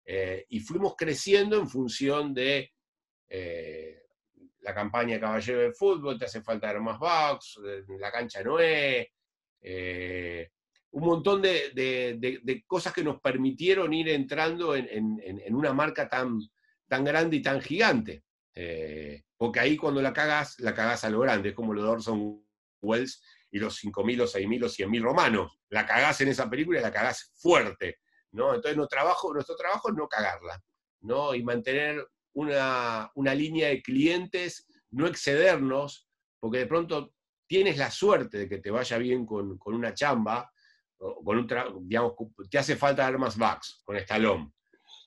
Eh, y fuimos creciendo en función de eh, la campaña Caballero de Fútbol, te hace falta más Box, eh, la cancha Noé, un montón de, cosas que nos permitieron ir entrando en una marca tan, tan grande y tan gigante. Eh, porque ahí cuando la cagas, la cagás a lo grande, es como lo de Orson y los 5.000 o 6.000 o 100.000 romanos. La cagás en esa película y la cagás fuerte. ¿no? Entonces trabajo, nuestro trabajo es no cagarla ¿no? y mantener una, línea de clientes, no excedernos, porque de pronto tienes la suerte de que te vaya bien con, una chamba, con un digamos, te hace falta dar más bugs con Stallone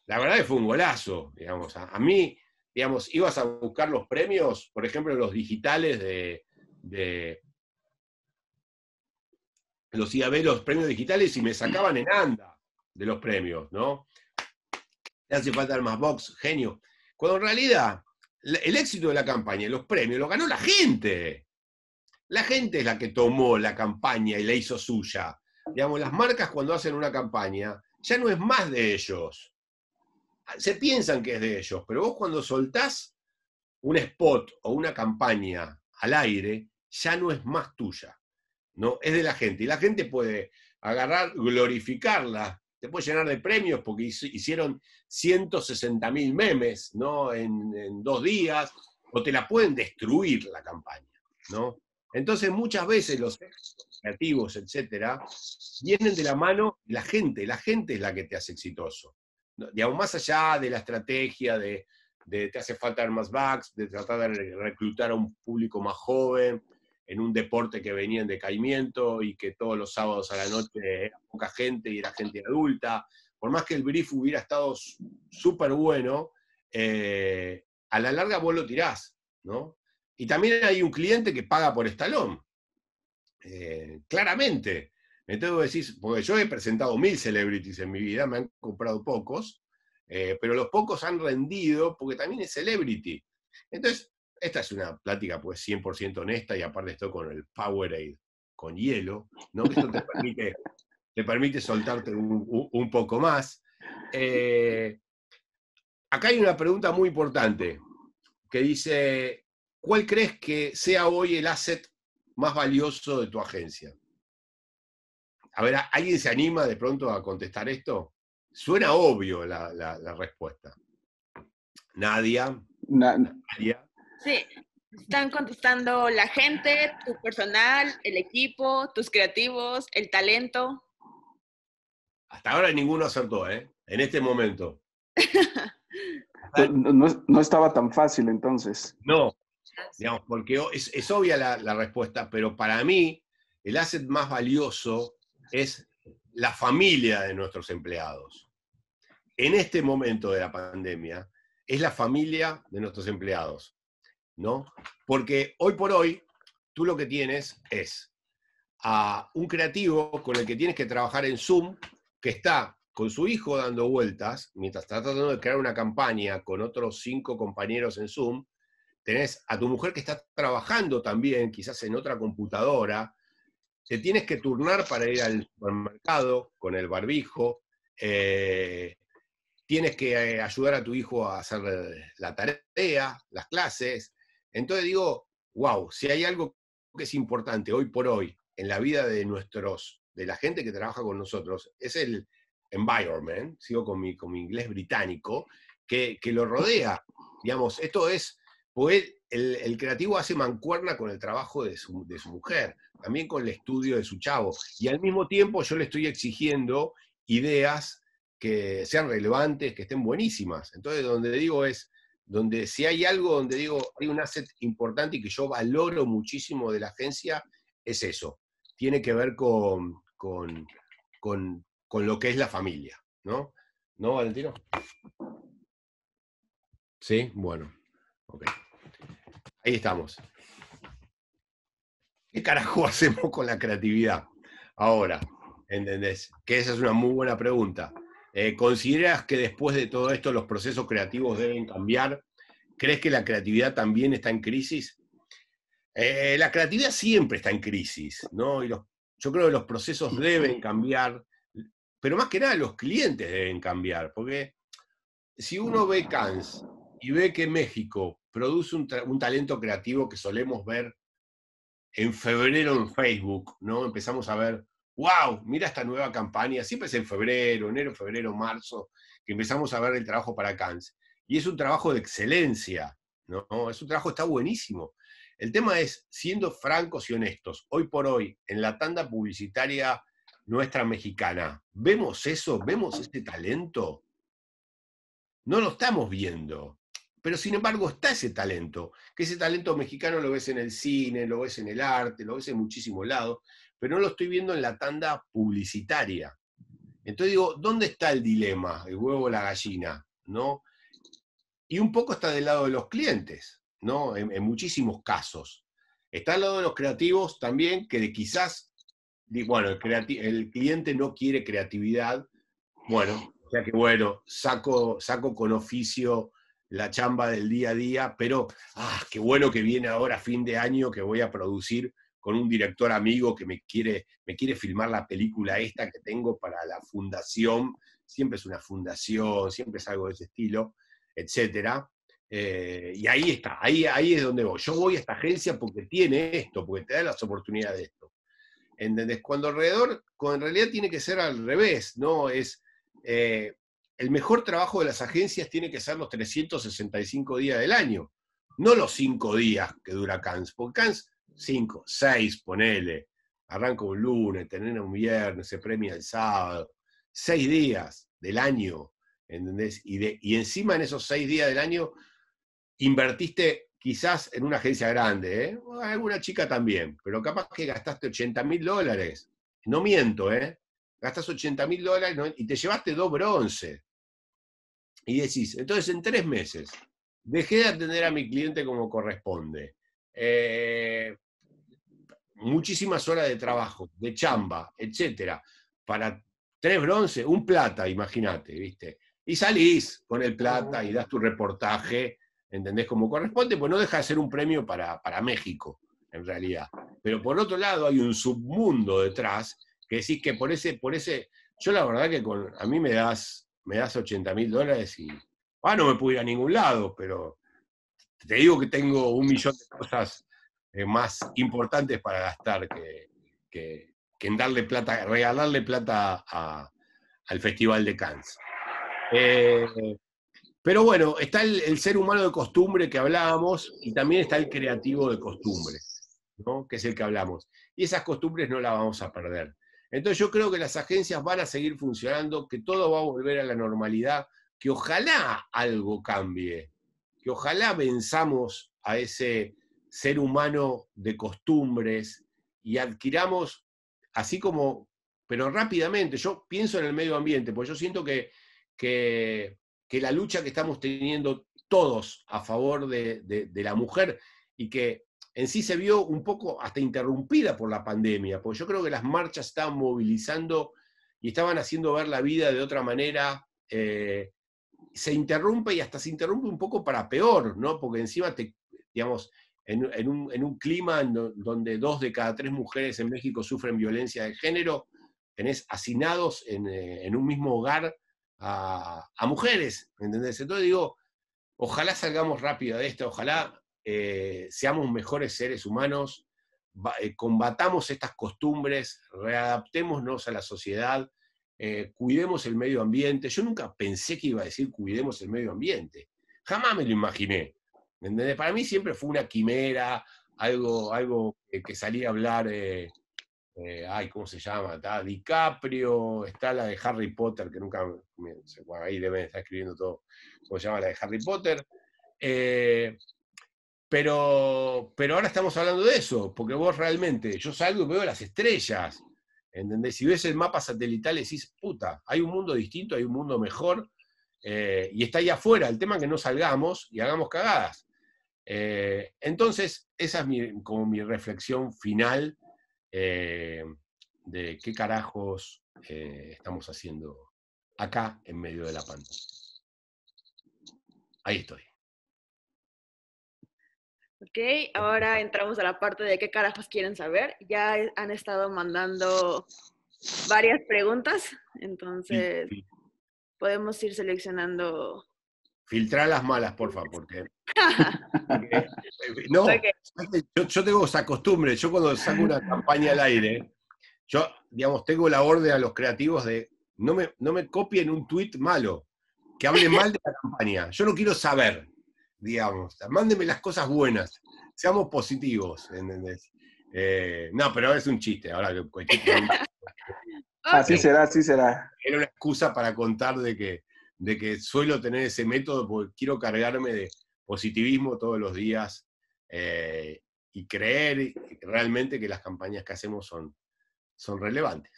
la verdad que fue un golazo, digamos. A, mí, digamos, ibas a buscar los premios, por ejemplo, los digitales de, los iba a ver los premios digitales y me sacaban en anda de los premios, ¿no? hace falta más box, genio. Cuando en realidad el éxito de la campaña, los premios, los ganó la gente. La gente es la que tomó la campaña y la hizo suya. Digamos, las marcas cuando hacen una campaña, ya no es más de ellos se piensan que es de ellos, pero vos cuando soltás un spot o una campaña al aire, ya no es más tuya, ¿no? Es de la gente. Y la gente puede agarrar, glorificarla, te puede llenar de premios porque hicieron 160 mil memes, ¿no? En, dos días, o te la pueden destruir la campaña, ¿no? Entonces muchas veces los creativos, etcétera, vienen de la mano la gente, la gente es la que te hace exitoso digamos, más allá de la estrategia de, te hace falta dar más backs, de tratar de reclutar a un público más joven, en un deporte que venía en decaimiento y que todos los sábados a la noche era poca gente y era gente adulta. Por más que el brief hubiera estado súper bueno, eh, a la larga vos lo tirás, ¿no? Y también hay un cliente que paga por estalón, eh, claramente. Entonces decís, porque yo he presentado mil celebrities en mi vida, me han comprado pocos, eh, pero los pocos han rendido porque también es celebrity. Entonces, esta es una plática pues 100% honesta y aparte estoy con el Powerade, con hielo, ¿no? esto te permite, soltarte un, poco más. Eh, acá hay una pregunta muy importante que dice, ¿cuál crees que sea hoy el asset más valioso de tu agencia? A ver, ¿alguien se anima de pronto a contestar esto? Suena obvio la, respuesta. Nadia. Sí, están contestando la gente, tu personal, el equipo, tus creativos, el talento. Hasta ahora ninguno acertó, ¿eh? En este momento. no, estaba tan fácil entonces. No, digamos, porque es, obvia la, la respuesta, pero para mí el asset más valioso es la familia de nuestros empleados. En este momento de la pandemia, es la familia de nuestros empleados, ¿no? Porque hoy por hoy, tú lo que tienes es a un creativo con el que tienes que trabajar en Zoom, que está con su hijo dando vueltas, mientras está tratando de crear una campaña con otros cinco compañeros en Zoom, tenés a tu mujer que está trabajando también, quizás en otra computadora, te tienes que turnar para ir al, supermercado con el barbijo, eh, tienes que eh, ayudar a tu hijo a hacer eh, la tarea, las clases. Entonces digo, wow, si hay algo que es importante hoy por hoy en la vida de nuestros, de la gente que trabaja con nosotros, es el environment, sigo con mi, inglés británico, que lo rodea. Digamos, esto es pues el, creativo hace mancuerna con el trabajo de su, mujer, también con el estudio de su chavo. Y al mismo tiempo yo le estoy exigiendo ideas que sean relevantes, que estén buenísimas. Entonces, donde digo es, donde si hay algo donde digo, hay un asset importante y que yo valoro muchísimo de la agencia, es eso. Tiene que ver con, lo que es la familia, ¿no? ¿No, Valentino? Sí, bueno. Okay. Ahí estamos. ¿Qué carajo hacemos con la creatividad ahora? ¿Entendés? Que esa es una muy buena pregunta. Eh, ¿Consideras que después de todo esto los procesos creativos deben cambiar? ¿Crees que la creatividad también está en crisis? Eh, la creatividad siempre está en crisis, ¿no? Y yo creo que los procesos deben cambiar, pero más que nada los clientes deben cambiar, porque si uno ve Cannes y ve que México produce un, talento creativo que solemos ver en febrero en Facebook, ¿no? Empezamos a ver, wow, mira esta nueva campaña, siempre es en febrero, enero, febrero, marzo, que empezamos a ver el trabajo para cannes Y es un trabajo de excelencia, ¿no? Es un trabajo, está buenísimo. El tema es, siendo francos y honestos, hoy por hoy, en la tanda publicitaria nuestra mexicana, ¿vemos eso? ¿Vemos ese talento? No lo estamos viendo. Pero sin embargo está ese talento, que ese talento mexicano lo ves en el cine, lo ves en el arte, lo ves en muchísimos lados, pero no lo estoy viendo en la tanda publicitaria. Entonces digo, ¿dónde está el dilema, el huevo o la gallina? ¿No? Y un poco está del lado de los clientes, ¿no? En, muchísimos casos. Está al lado de los creativos también, que de quizás, bueno, el, cliente no quiere creatividad, bueno, ya que bueno, saco, saco con oficio la chamba del día a día, pero ah, qué bueno que viene ahora fin de año que voy a producir con un director amigo que me quiere, me quiere filmar la película esta que tengo para la fundación, siempre es una fundación, siempre es algo de ese estilo, etcétera. Eh, y ahí está, ahí, ahí es donde voy. Yo voy a esta agencia porque tiene esto, porque te da las oportunidades de esto. ¿Entendés? Cuando alrededor, con en realidad tiene que ser al revés, ¿no? Es, eh, el mejor trabajo de las agencias tiene que ser los 365 días del año, no los 5 días que dura Cans, porque Cans 5, 6, ponele, arranca un lunes, termina un viernes, se premia el sábado, 6 días del año, ¿entendés? Y, de, y encima en esos 6 días del año invertiste quizás en una agencia grande, ¿eh? alguna chica también, pero capaz que gastaste 80 mil dólares, no miento, ¿eh? Gastas 80 mil dólares y te llevaste dos bronces y decís, entonces en tres meses dejé de atender a mi cliente como corresponde. Eh, muchísimas horas de trabajo, de chamba, etcétera, para tres bronce, un plata, imagínate, ¿viste? Y salís con el plata y ah. das tu reportaje, ¿entendés? Como corresponde, pues no deja de ser un premio para, México, en realidad. Pero por otro lado hay un submundo detrás que decís que por ese, por ese, yo la verdad que a mí me das me das 80 mil dólares y, ah, no me puedo ir a ningún lado, pero te digo que tengo un millón de cosas eh, más importantes para gastar que, en darle plata, regalarle plata al Festival de Cannes. Eh, pero bueno, está el, ser humano de costumbre que hablábamos y también está el creativo de costumbre, ¿no? que es el que hablamos. Y esas costumbres no las vamos a perder. Entonces yo creo que las agencias van a seguir funcionando, que todo va a volver a la normalidad, que ojalá algo cambie, que ojalá venzamos a ese ser humano de costumbres y adquiramos, así como, pero rápidamente, yo pienso en el medio ambiente, porque yo siento que, que, la lucha que estamos teniendo todos a favor de la mujer y que en sí se vio un poco hasta interrumpida por la pandemia, porque yo creo que las marchas estaban movilizando y estaban haciendo ver la vida de otra manera. Eh, se interrumpe y hasta se interrumpe un poco para peor, ¿no? Porque encima, te, digamos, en, un, clima donde dos de cada tres mujeres en México sufren violencia de género, tenés hacinados en, eh, en un mismo hogar a, a, mujeres, ¿entendés? Entonces digo, ojalá salgamos rápido de esto, ojalá eh, seamos mejores seres humanos, eh, combatamos estas costumbres, readaptémonos a la sociedad, eh, cuidemos el medio ambiente. Yo nunca pensé que iba a decir cuidemos el medio ambiente. Jamás me lo imaginé. Para mí siempre fue una quimera, algo, algo que salía a hablar, ay, ¿cómo se llama? DiCaprio, está la de Harry Potter, que nunca, me, ahí deben escribiendo todo, ¿cómo se llama la de Harry Potter? Pero, pero ahora estamos hablando de eso, porque vos realmente, yo salgo y veo las estrellas, ¿entendés? Si ves el mapa satelital decís, puta, hay un mundo distinto, hay un mundo mejor, eh, y está ahí afuera, el tema es que no salgamos y hagamos cagadas. Eh, entonces, esa es como mi reflexión final eh, de qué carajos estamos haciendo acá en medio de la pantalla. Ahí estoy. Ok, ahora entramos a la parte de qué carajos quieren saber. Ya han estado mandando varias preguntas, entonces podemos ir seleccionando. Filtrar las malas, por porque. no, yo, tengo esa costumbre. Yo cuando saco una campaña al aire, yo, digamos, tengo la orden a los creativos de no me, no me copien un tweet malo, que hable mal de la campaña. Yo no quiero saber digamos. Mándeme las cosas buenas, seamos positivos, eh, no, pero es un chiste, ahora Así será, así será. Era una excusa para contar de que, de que suelo tener ese método porque quiero cargarme de positivismo todos los días eh, y creer realmente que las campañas que hacemos son, son relevantes.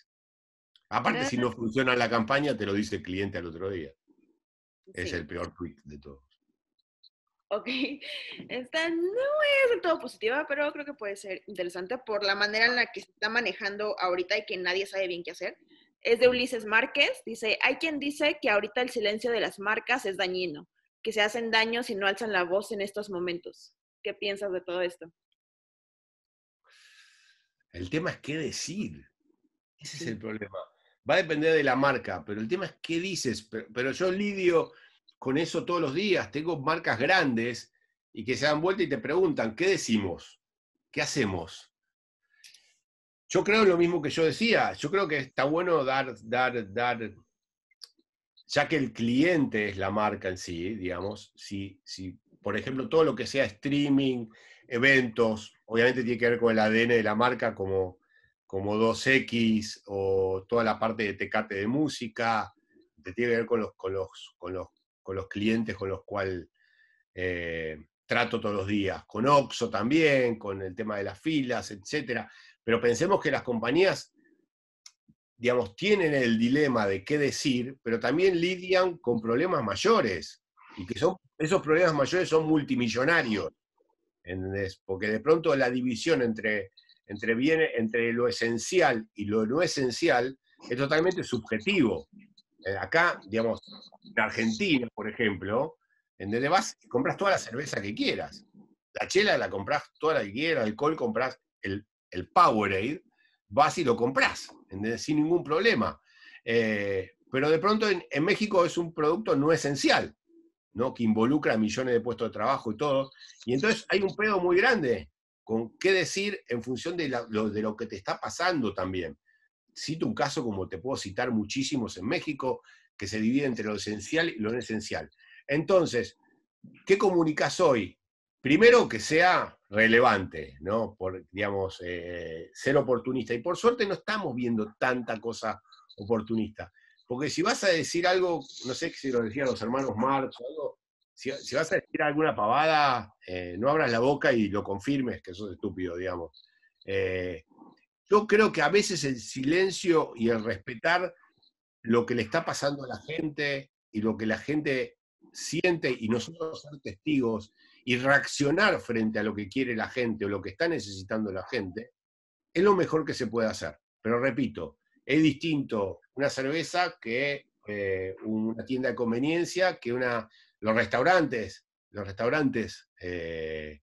Aparte, si no funciona la campaña, te lo dice el cliente al otro día. Es el peor tweet de todo. ¿ok? Esta no es del todo positiva, pero creo que puede ser interesante por la manera en la que se está manejando ahorita y que nadie sabe bien qué hacer. Es de Ulises Márquez, dice, hay quien dice que ahorita el silencio de las marcas es dañino, que se hacen daño si no alzan la voz en estos momentos. ¿Qué piensas de todo esto? El tema es qué decir. Ese es el problema. Va a depender de la marca, pero el tema es qué dices. pero yo lidio, con eso todos los días. Tengo marcas grandes y que se dan vuelta y te preguntan, ¿qué decimos? ¿Qué hacemos? Yo creo lo mismo que yo decía. Yo creo que está bueno dar, dar, dar, ya que el cliente es la marca en sí, digamos, si, si por ejemplo, todo lo que sea streaming, eventos, obviamente tiene que ver con el ADN de la marca como, como 2X o toda la parte de tecate de música, te tiene que ver con los, con con los con los clientes con los cuales eh, trato todos los días, con Oxo también, con el tema de las filas, etc. Pero pensemos que las compañías, digamos, tienen el dilema de qué decir, pero también lidian con problemas mayores, y que esos problemas mayores son multimillonarios, Porque de pronto la división entre, entre, entre lo esencial y lo no esencial es totalmente subjetivo acá, digamos, en Argentina, por ejemplo, en donde vas, compras toda la cerveza que quieras. La chela la compras toda la que quieras, alcohol compras el, el Powerade, vas y lo compras, sin ningún problema. Eh, pero de pronto en, México es un producto no esencial, ¿no? que involucra millones de puestos de trabajo y todo. Y entonces hay un pedo muy grande con qué decir en función de, de lo que te está pasando también cito un caso como te puedo citar muchísimos en México, que se divide entre lo esencial y lo no esencial. Entonces, ¿qué comunicas hoy? Primero, que sea relevante, ¿no? Por, digamos, eh, ser oportunista. Y por suerte no estamos viendo tanta cosa oportunista. Porque si vas a decir algo, no sé si lo decían los hermanos Marx o algo, si, vas a decir alguna pavada, eh, no abras la boca y lo confirmes que sos estúpido, digamos. Eh, yo creo que a veces el silencio y el respetar lo que le está pasando a la gente y lo que la gente siente y nosotros ser testigos y reaccionar frente a lo que quiere la gente o lo que está necesitando la gente, es lo mejor que se puede hacer. Pero repito, es distinto una cerveza que eh, una tienda de conveniencia, que una, los restaurantes, los restaurantes eh,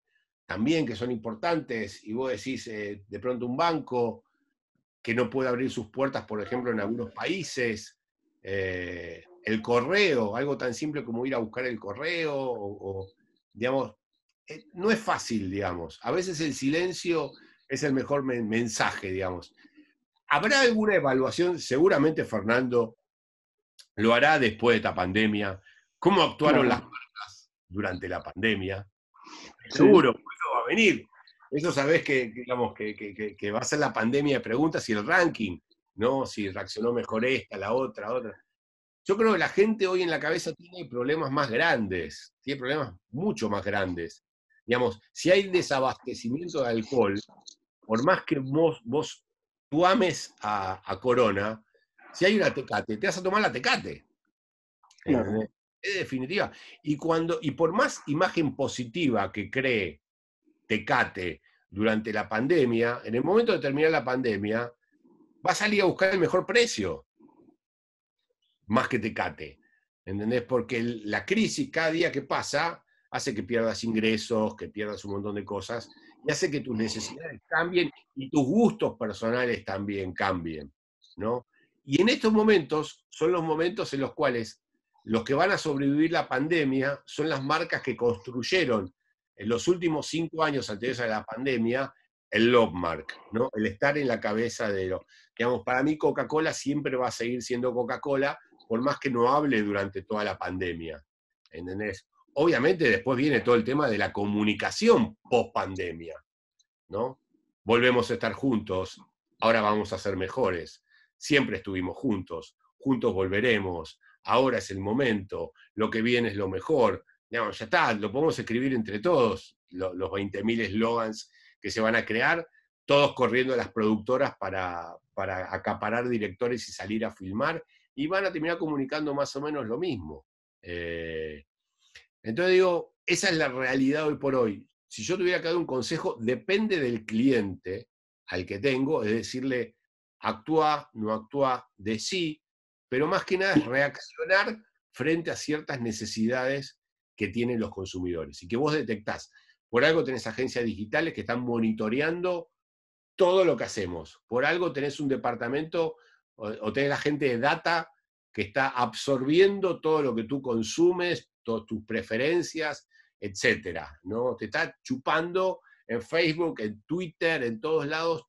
también que son importantes, y vos decís eh, de pronto un banco que no puede abrir sus puertas, por ejemplo, en algunos países, eh, el correo, algo tan simple como ir a buscar el correo, o, digamos, eh, no es fácil, digamos. A veces el silencio es el mejor mensaje, digamos. ¿Habrá alguna evaluación? Seguramente Fernando lo hará después de esta pandemia. ¿Cómo actuaron las marcas durante la pandemia? Seguro, venir. Eso sabes que, digamos, que, va a ser la pandemia de preguntas y el ranking, ¿no? Si reaccionó mejor esta, la otra, otra. Yo creo que la gente hoy en la cabeza tiene problemas más grandes, tiene problemas mucho más grandes. Digamos, si hay desabastecimiento de alcohol, por más que vos, vos tú ames a, Corona, si hay una tecate, te vas a tomar la tecate. Es definitiva. Y, cuando, y por más imagen positiva que cree Tecate durante la pandemia, en el momento de terminar la pandemia, va a salir a buscar el mejor precio, más que Tecate. ¿Entendés? Porque la crisis cada día que pasa hace que pierdas ingresos, que pierdas un montón de cosas, y hace que tus necesidades cambien y tus gustos personales también cambien. ¿no? Y en estos momentos son los momentos en los cuales los que van a sobrevivir la pandemia son las marcas que construyeron en los últimos cinco años anteriores de la pandemia, el Logmark, el estar en la cabeza de lo. Digamos, para mí Coca-Cola siempre va a seguir siendo Coca-Cola, por más que no hable durante toda la pandemia. ¿Entendés? Obviamente después viene todo el tema de la comunicación post-pandemia, ¿no? Volvemos a estar juntos, ahora vamos a ser mejores, siempre estuvimos juntos, juntos volveremos, ahora es el momento, lo que viene es lo mejor, ya está, lo podemos escribir entre todos, los 20.000 eslogans que se van a crear, todos corriendo a las productoras para, para acaparar directores y salir a filmar, y van a terminar comunicando más o menos lo mismo. Eh, entonces digo, esa es la realidad hoy por hoy. Si yo tuviera que dar un consejo, depende del cliente al que tengo, es decirle, actúa, no actúa, de sí, pero más que nada es reaccionar frente a ciertas necesidades que tienen los consumidores y que vos detectás. Por algo tenés agencias digitales que están monitoreando todo lo que hacemos. Por algo tenés un departamento o, tenés la gente de data que está absorbiendo todo lo que tú consumes, tus preferencias, etc. ¿no? Te está chupando en Facebook, en Twitter, en todos lados,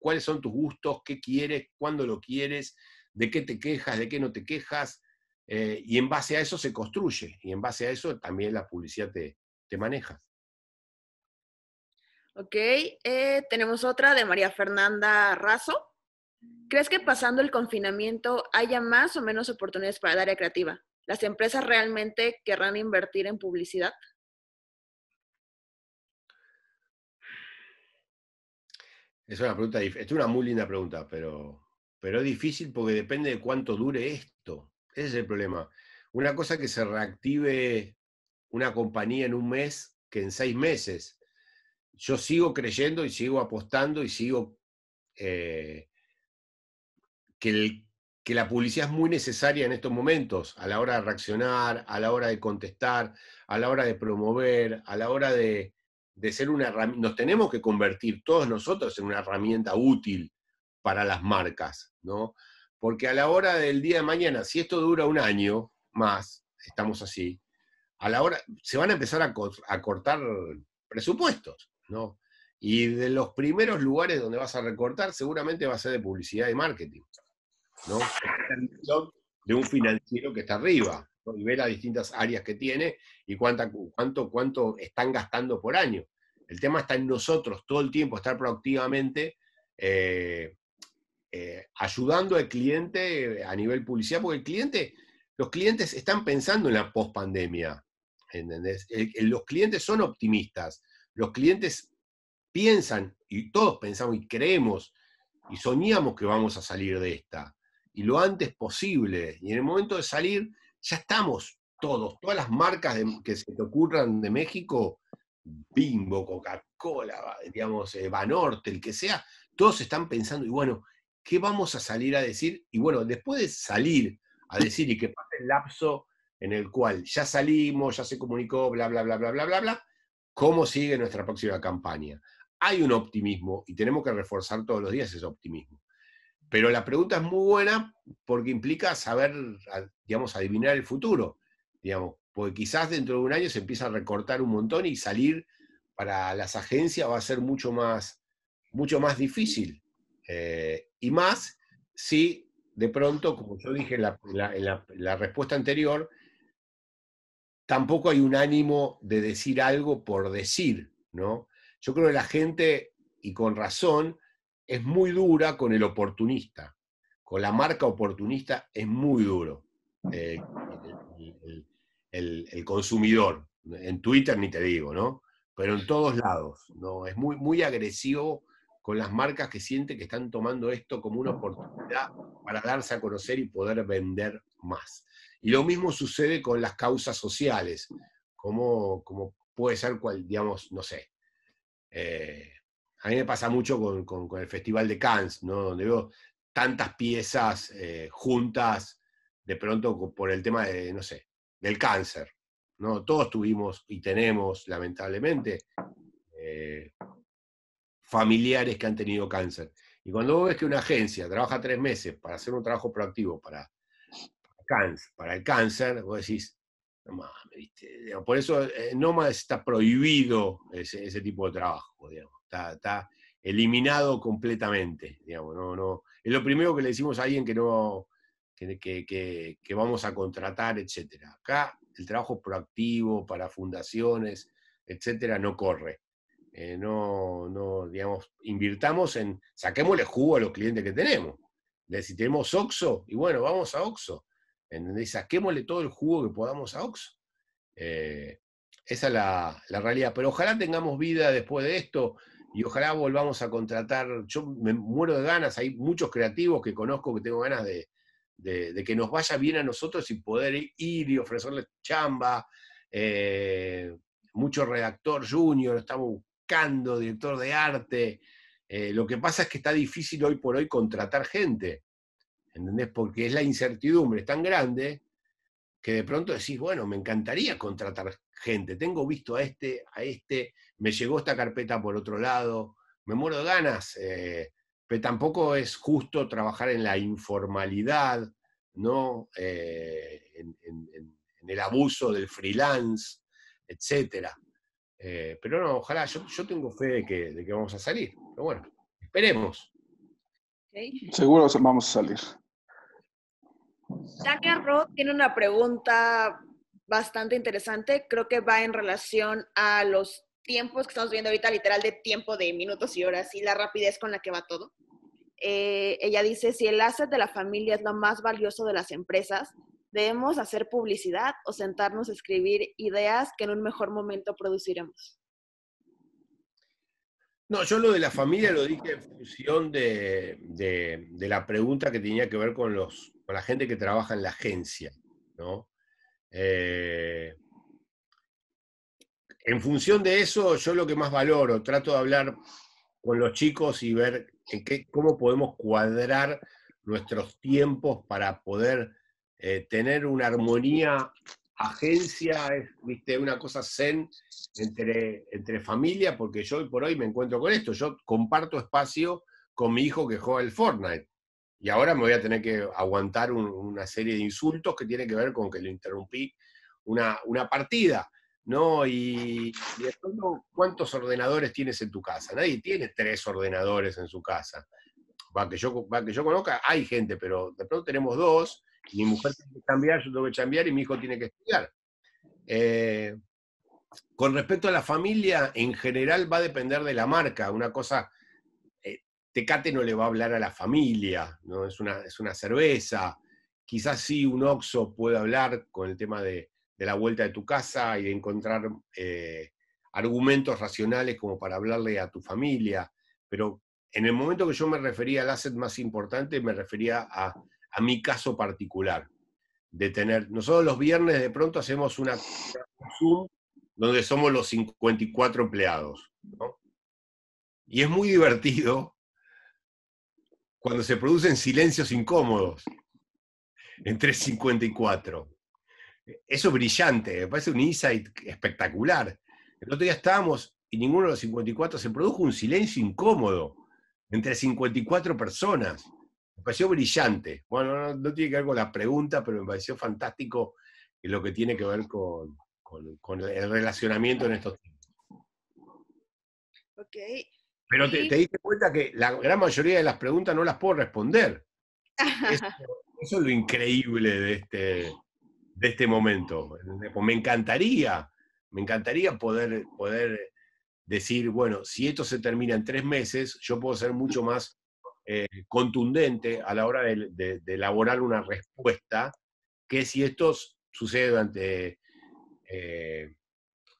cuáles son tus gustos, qué quieres, cuándo lo quieres, de qué te quejas, de qué no te quejas, eh, y en base a eso se construye, y en base a eso también la publicidad te, maneja. Ok, eh, tenemos otra de María Fernanda Razo. ¿Crees que pasando el confinamiento haya más o menos oportunidades para el área creativa? ¿Las empresas realmente querrán invertir en publicidad? Es una pregunta, es una muy linda pregunta, pero, pero es difícil porque depende de cuánto dure esto. Ese es el problema. Una cosa que se reactive una compañía en un mes que en seis meses. Yo sigo creyendo y sigo apostando y sigo eh, que, la publicidad es muy necesaria en estos momentos, a la hora de reaccionar, a la hora de contestar, a la hora de promover, a la hora de, de ser una herramienta. Nos tenemos que convertir todos nosotros en una herramienta útil para las marcas, ¿no? Porque a la hora del día de mañana, si esto dura un año más, estamos así, a la hora se van a empezar a, cortar presupuestos, ¿no? Y de los primeros lugares donde vas a recortar seguramente va a ser de publicidad y marketing, ¿no? De un financiero que está arriba y ve las distintas áreas que tiene y cuánta, cuánto, cuánto están gastando por año. El tema está en nosotros todo el tiempo, estar proactivamente eh, eh, ayudando al cliente a nivel publicidad, porque los clientes están pensando en la pospandemia, ¿entendés? los clientes son optimistas, los clientes piensan, y todos pensamos y creemos y soñamos que vamos a salir de esta, y lo antes posible, y en el momento de salir ya estamos todos, todas las marcas que se te ocurran de México, Bimbo, Coca-Cola, digamos, eh, Banorte, el que sea, todos están pensando, y bueno, ¿qué vamos a salir a decir? Y bueno, después de salir a decir y que pase el lapso en el cual ya salimos, ya se comunicó, bla, bla, bla, bla, bla, bla, bla, ¿cómo sigue nuestra próxima campaña? Hay un optimismo y tenemos que reforzar todos los días ese optimismo. Pero la pregunta es muy buena porque implica saber, digamos, adivinar el futuro, digamos, porque quizás dentro de un año se empieza a recortar un montón y salir para las agencias va a ser mucho más, mucho más difícil. Eh, y más si de pronto, como yo dije en la, respuesta anterior, tampoco hay un ánimo de decir algo por decir, ¿no? Yo creo que la gente, y con razón, es muy dura con el oportunista. Con la marca oportunista es muy duro eh, el, el, consumidor. En Twitter ni te digo, ¿no? Pero en todos lados, ¿no? Es muy, muy agresivo con las marcas que siente que están tomando esto como una oportunidad para darse a conocer y poder vender más. Y lo mismo sucede con las causas sociales, como, como puede ser cual, digamos, no sé. Eh, a mí me pasa mucho con, el Festival de Cannes, donde veo tantas piezas eh, juntas, de pronto por el tema de, no sé, del cáncer. ¿no? Todos tuvimos y tenemos, lamentablemente, eh, familiares que han tenido cáncer. Y cuando vos ves que una agencia trabaja tres meses para hacer un trabajo proactivo para, cáncer, para el cáncer, vos decís, por eso eh, no más está prohibido ese, tipo de trabajo, Está, eliminado completamente, No, es lo primero que le decimos a alguien que no, que vamos a contratar, etcétera. Acá el trabajo proactivo para fundaciones, etcétera, no corre. Eh, no, no, digamos, invirtamos en, saquémosle jugo a los clientes que tenemos. Si tenemos Oxo, y bueno, vamos a Oxo. Saquémosle todo el jugo que podamos a Oxo. Eh, esa es la, la, realidad. Pero ojalá tengamos vida después de esto y ojalá volvamos a contratar. Yo me muero de ganas, hay muchos creativos que conozco que tengo ganas de, que nos vaya bien a nosotros y poder ir y ofrecerles chamba. Eh, mucho redactor junior, estamos director de arte. Eh, lo que pasa es que está difícil hoy por hoy contratar gente, ¿entendés? Porque es la incertidumbre es tan grande que de pronto decís, bueno, me encantaría contratar gente, tengo visto a este, a este, me llegó esta carpeta por otro lado, me muero de ganas, eh, pero tampoco es justo trabajar en la informalidad, ¿no? Eh, en, en, el abuso del freelance, etcétera. Eh, pero no, ojalá, yo, yo tengo fe de que, de que, vamos a salir. Pero bueno, esperemos. Seguro vamos a salir. Tania Roth tiene una pregunta bastante interesante. Creo que va en relación a los tiempos que estamos viendo ahorita, literal de tiempo de minutos y horas y la rapidez con la que va todo. Eh, ella dice, si el asset de la familia es lo más valioso de las empresas, debemos hacer publicidad o sentarnos a escribir ideas que en un mejor momento produciremos. No, yo lo de la familia lo dije en función de, la pregunta que tenía que ver con, los, la gente que trabaja en la agencia, eh, en función de eso, yo lo que más valoro, trato de hablar con los chicos y ver en cómo podemos cuadrar nuestros tiempos para poder eh, tener una armonía agencia, es, viste, una cosa zen entre, entre familia, porque yo por hoy me encuentro con esto. Yo comparto espacio con mi hijo que juega el Fortnite. Y ahora me voy a tener que aguantar una serie de insultos que tiene que ver con que lo interrumpí una, partida. Y, ¿cuántos ordenadores tienes en tu casa? Nadie tiene tres ordenadores en su casa. Para que yo, que yo conozca, hay gente, pero de pronto tenemos dos mi mujer tiene que cambiar, yo tengo que cambiar y mi hijo tiene que estudiar. Eh, con respecto a la familia, en general va a depender de la marca. Una cosa, eh, Tecate no le va a hablar a la familia, ¿no? es, una, es una cerveza. Quizás sí un Oxo puede hablar con el tema de, la vuelta de tu casa y encontrar eh, argumentos racionales como para hablarle a tu familia. Pero en el momento que yo me refería al asset más importante, me refería a a mi caso particular. De tener, nosotros los viernes de pronto hacemos una Zoom donde somos los 54 empleados. Y es muy divertido cuando se producen silencios incómodos entre 54. Eso es brillante, me parece un insight espectacular. El otro día estábamos y ninguno de los 54 se produjo un silencio incómodo entre 54 personas. Me pareció brillante. Bueno, no, tiene que ver con la pregunta, pero me pareció fantástico lo que tiene que ver con, el relacionamiento en estos tiempos. Ok. Pero te, diste cuenta que la gran mayoría de las preguntas no las puedo responder. Eso, es lo increíble de este, de este momento. Pues me encantaría, me encantaría poder, poder decir, bueno, si esto se termina en tres meses, yo puedo ser mucho más eh, contundente a la hora de, elaborar una respuesta que si esto sucede durante, eh,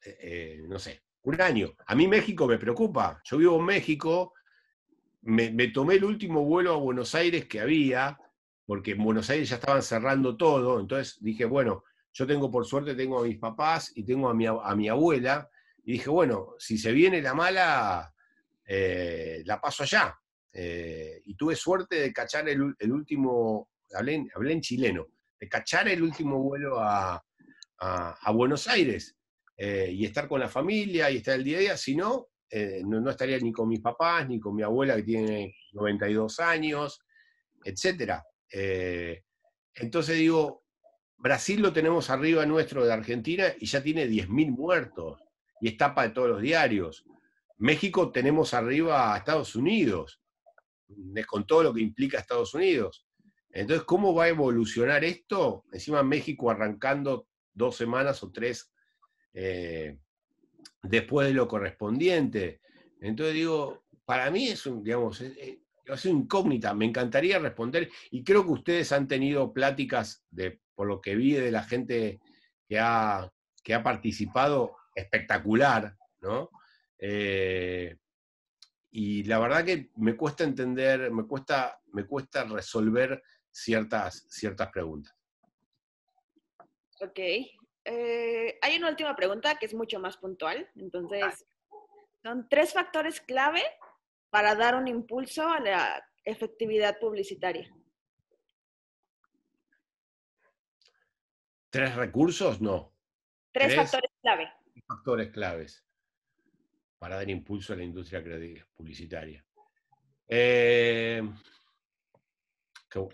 eh, no sé, un año. A mí México me preocupa. Yo vivo en México, me, tomé el último vuelo a Buenos Aires que había, porque en Buenos Aires ya estaban cerrando todo, entonces dije, bueno, yo tengo por suerte, tengo a mis papás y tengo a mi, abuela, y dije, bueno, si se viene la mala, la paso allá. Eh, y tuve suerte de cachar el, último, hablé en, chileno, de cachar el último vuelo a, Buenos Aires eh, y estar con la familia y estar el día a día, si no, eh, no, estaría ni con mis papás, ni con mi abuela que tiene 92 años, etc. entonces digo, Brasil lo tenemos arriba nuestro de Argentina y ya tiene 10.000 muertos y es tapa de todos los diarios. México tenemos arriba a Estados Unidos con todo lo que implica Estados Unidos. Entonces, ¿cómo va a evolucionar esto? Encima México arrancando dos semanas o tres eh, después de lo correspondiente. Entonces digo, para mí es un, digamos, es, incógnita, me encantaría responder y creo que ustedes han tenido pláticas de, por lo que vi de la gente que ha, que ha participado espectacular, ¿no? Eh, y la verdad que me cuesta entender, me cuesta, me cuesta resolver ciertas, ciertas preguntas. Ok. Eh, hay una última pregunta que es mucho más puntual. Entonces, son tres factores clave para dar un impulso a la efectividad publicitaria. ¿Tres recursos? No. Tres, factores clave. Factores claves para dar impulso a la industria publicitaria. Eh,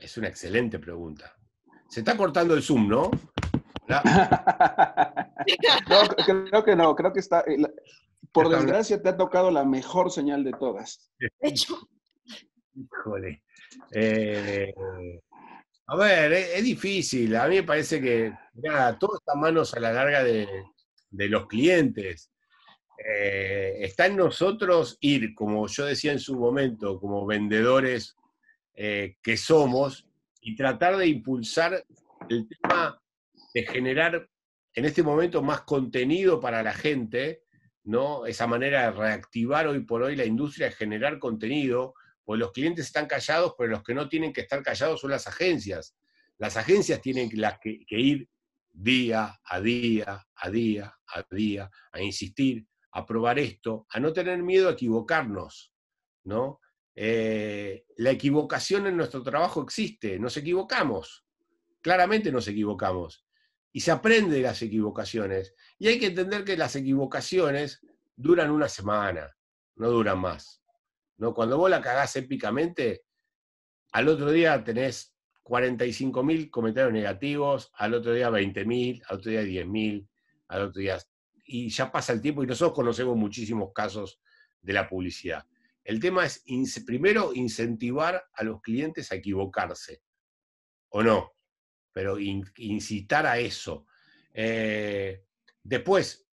es una excelente pregunta. Se está cortando el Zoom, ¿no? creo que no, creo que está... Eh, por desgracia te ha tocado la mejor señal de todas. De hecho. Híjole. Eh, a ver, e-, es, difícil. A mí me parece que, nada, todo está manos a la larga de, de los clientes. Eh, está en nosotros ir, como yo decía en su momento, como vendedores eh, que somos, y tratar de impulsar el tema de generar en este momento más contenido para la gente, ¿no? Esa manera de reactivar hoy por hoy la industria, de generar contenido, pues los clientes están callados, pero los que no tienen que estar callados son las agencias. Las agencias tienen las que ir día a día, a día, a día, a insistir, a probar esto, a no tener miedo a equivocarnos, ¿no? Eh, la equivocación en nuestro trabajo existe, nos equivocamos, claramente nos equivocamos, y se aprende las equivocaciones. Y hay que entender que las equivocaciones duran una semana, no duran más. ¿no? Cuando vos la cagás épicamente, al otro día tenés 45.000 comentarios negativos, al otro día 20.000, al otro día 10.000, al otro día y ya pasa el tiempo y nosotros conocemos muchísimos casos de la publicidad. El tema es, primero, incentivar a los clientes a equivocarse, o no, pero incitar a eso. Eh, después,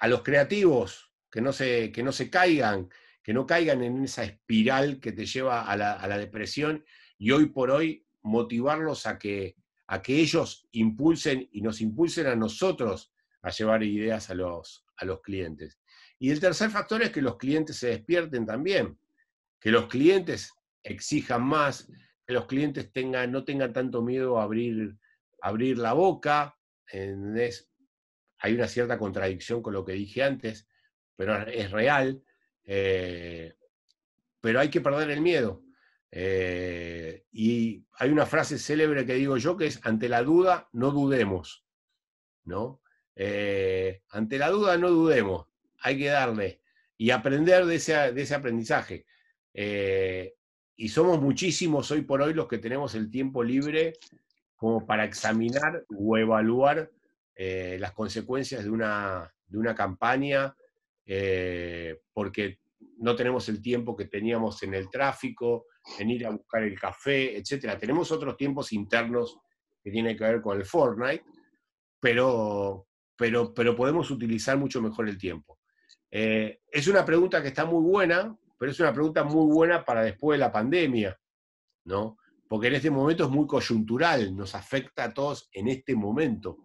a los creativos, que no, se, que no se caigan, que no caigan en esa espiral que te lleva a la, depresión y hoy por hoy motivarlos a que, a que ellos impulsen y nos impulsen a nosotros a llevar ideas a los, a los clientes. Y el tercer factor es que los clientes se despierten también, que los clientes exijan más, que los clientes tengan, no tengan tanto miedo a abrir, abrir la boca. hay una cierta contradicción con lo que dije antes, pero es real. Eh, pero hay que perder el miedo. Eh, y hay una frase célebre que digo yo que es, ante la duda, no dudemos. ¿no? Eh, ante la duda no dudemos, hay que darle y aprender de ese, aprendizaje. Eh, y somos muchísimos hoy por hoy los que tenemos el tiempo libre como para examinar o evaluar eh, las consecuencias de una, de una campaña, porque no tenemos el tiempo que teníamos en el tráfico, en ir a buscar el café, etc. Tenemos otros tiempos internos que tienen que ver con el Fortnite, pero pero, podemos utilizar mucho mejor el tiempo. Eh, es una pregunta que está muy buena, pero es una pregunta muy buena para después de la pandemia, ¿no? Porque en este momento es muy coyuntural, nos afecta a todos en este momento.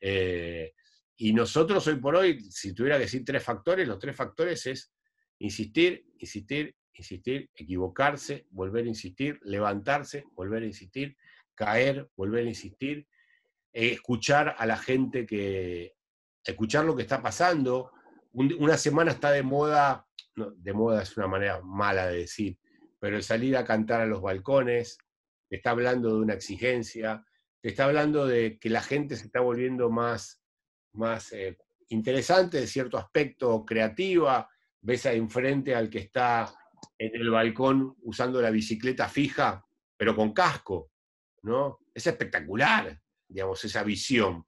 Eh, y nosotros hoy por hoy, si tuviera que decir tres factores, los tres factores es insistir, insistir, insistir, equivocarse, volver a insistir, levantarse, volver a insistir, caer, volver a insistir, eh, escuchar a la gente que, escuchar lo que está pasando. una semana está de moda, de moda es una manera mala de decir, pero el salir a cantar a los balcones, te está hablando de una exigencia, te está hablando de que la gente se está volviendo más, más eh, interesante de cierto aspecto, creativa, ves ahí enfrente al que está en el balcón usando la bicicleta fija, pero con casco, ¿no? Es espectacular, digamos, esa visión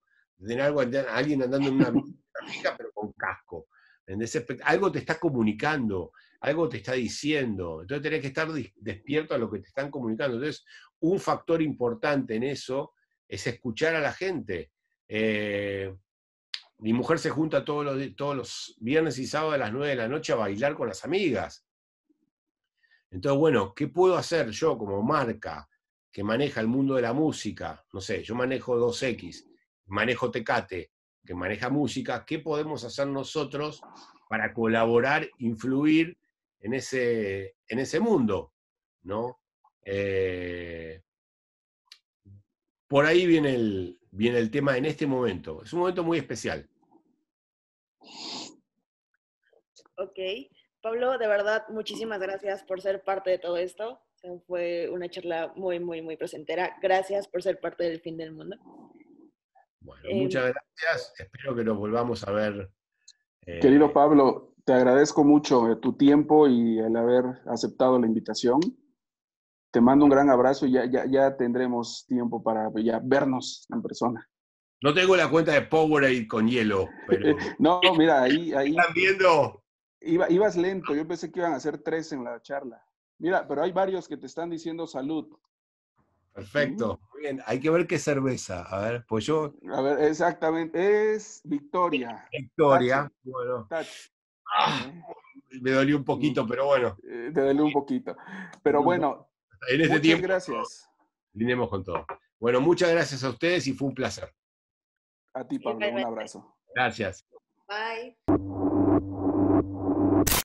algo, alguien andando en una pero con casco. En ese, algo te está comunicando, algo te está diciendo. Entonces tenés que estar despierto a lo que te están comunicando. Entonces, un factor importante en eso es escuchar a la gente. Eh, mi mujer se junta todos los, todos los viernes y sábados a las 9 de la noche a bailar con las amigas. Entonces, bueno, ¿qué puedo hacer yo como marca que maneja el mundo de la música? No sé, yo manejo 2X manejo Tecate, que maneja música, ¿qué podemos hacer nosotros para colaborar, influir en ese, en ese mundo? ¿no? Eh, por ahí viene el, viene el tema en este momento. Es un momento muy especial. Ok. Pablo, de verdad, muchísimas gracias por ser parte de todo esto. fue una charla muy, muy, muy presentera. Gracias por ser parte del fin del mundo. Bueno, eh, muchas gracias. Espero que nos volvamos a ver. Eh, Querido Pablo, te agradezco mucho eh, tu tiempo y el haber aceptado la invitación. Te mando un gran abrazo y ya, ya, tendremos tiempo para pues, ya vernos en persona. No tengo la cuenta de Powerade con hielo, no, mira, ahí... ¿Están viendo? ibas lento, yo pensé que iban a ser tres en la charla. Mira, pero hay varios que te están diciendo salud. Perfecto. bien, hay que ver qué cerveza. A ver, pues yo. A ver, exactamente. Es Victoria. Victoria. Ah, me dolió un mm. poquito, pero bueno. Eh, te dolió un poquito. Pero bueno. En este muchas tiempo. gracias. Linemos con todo. Bueno, muchas gracias a ustedes y fue un placer. A ti, Pablo. Un abrazo. Gracias. Bye.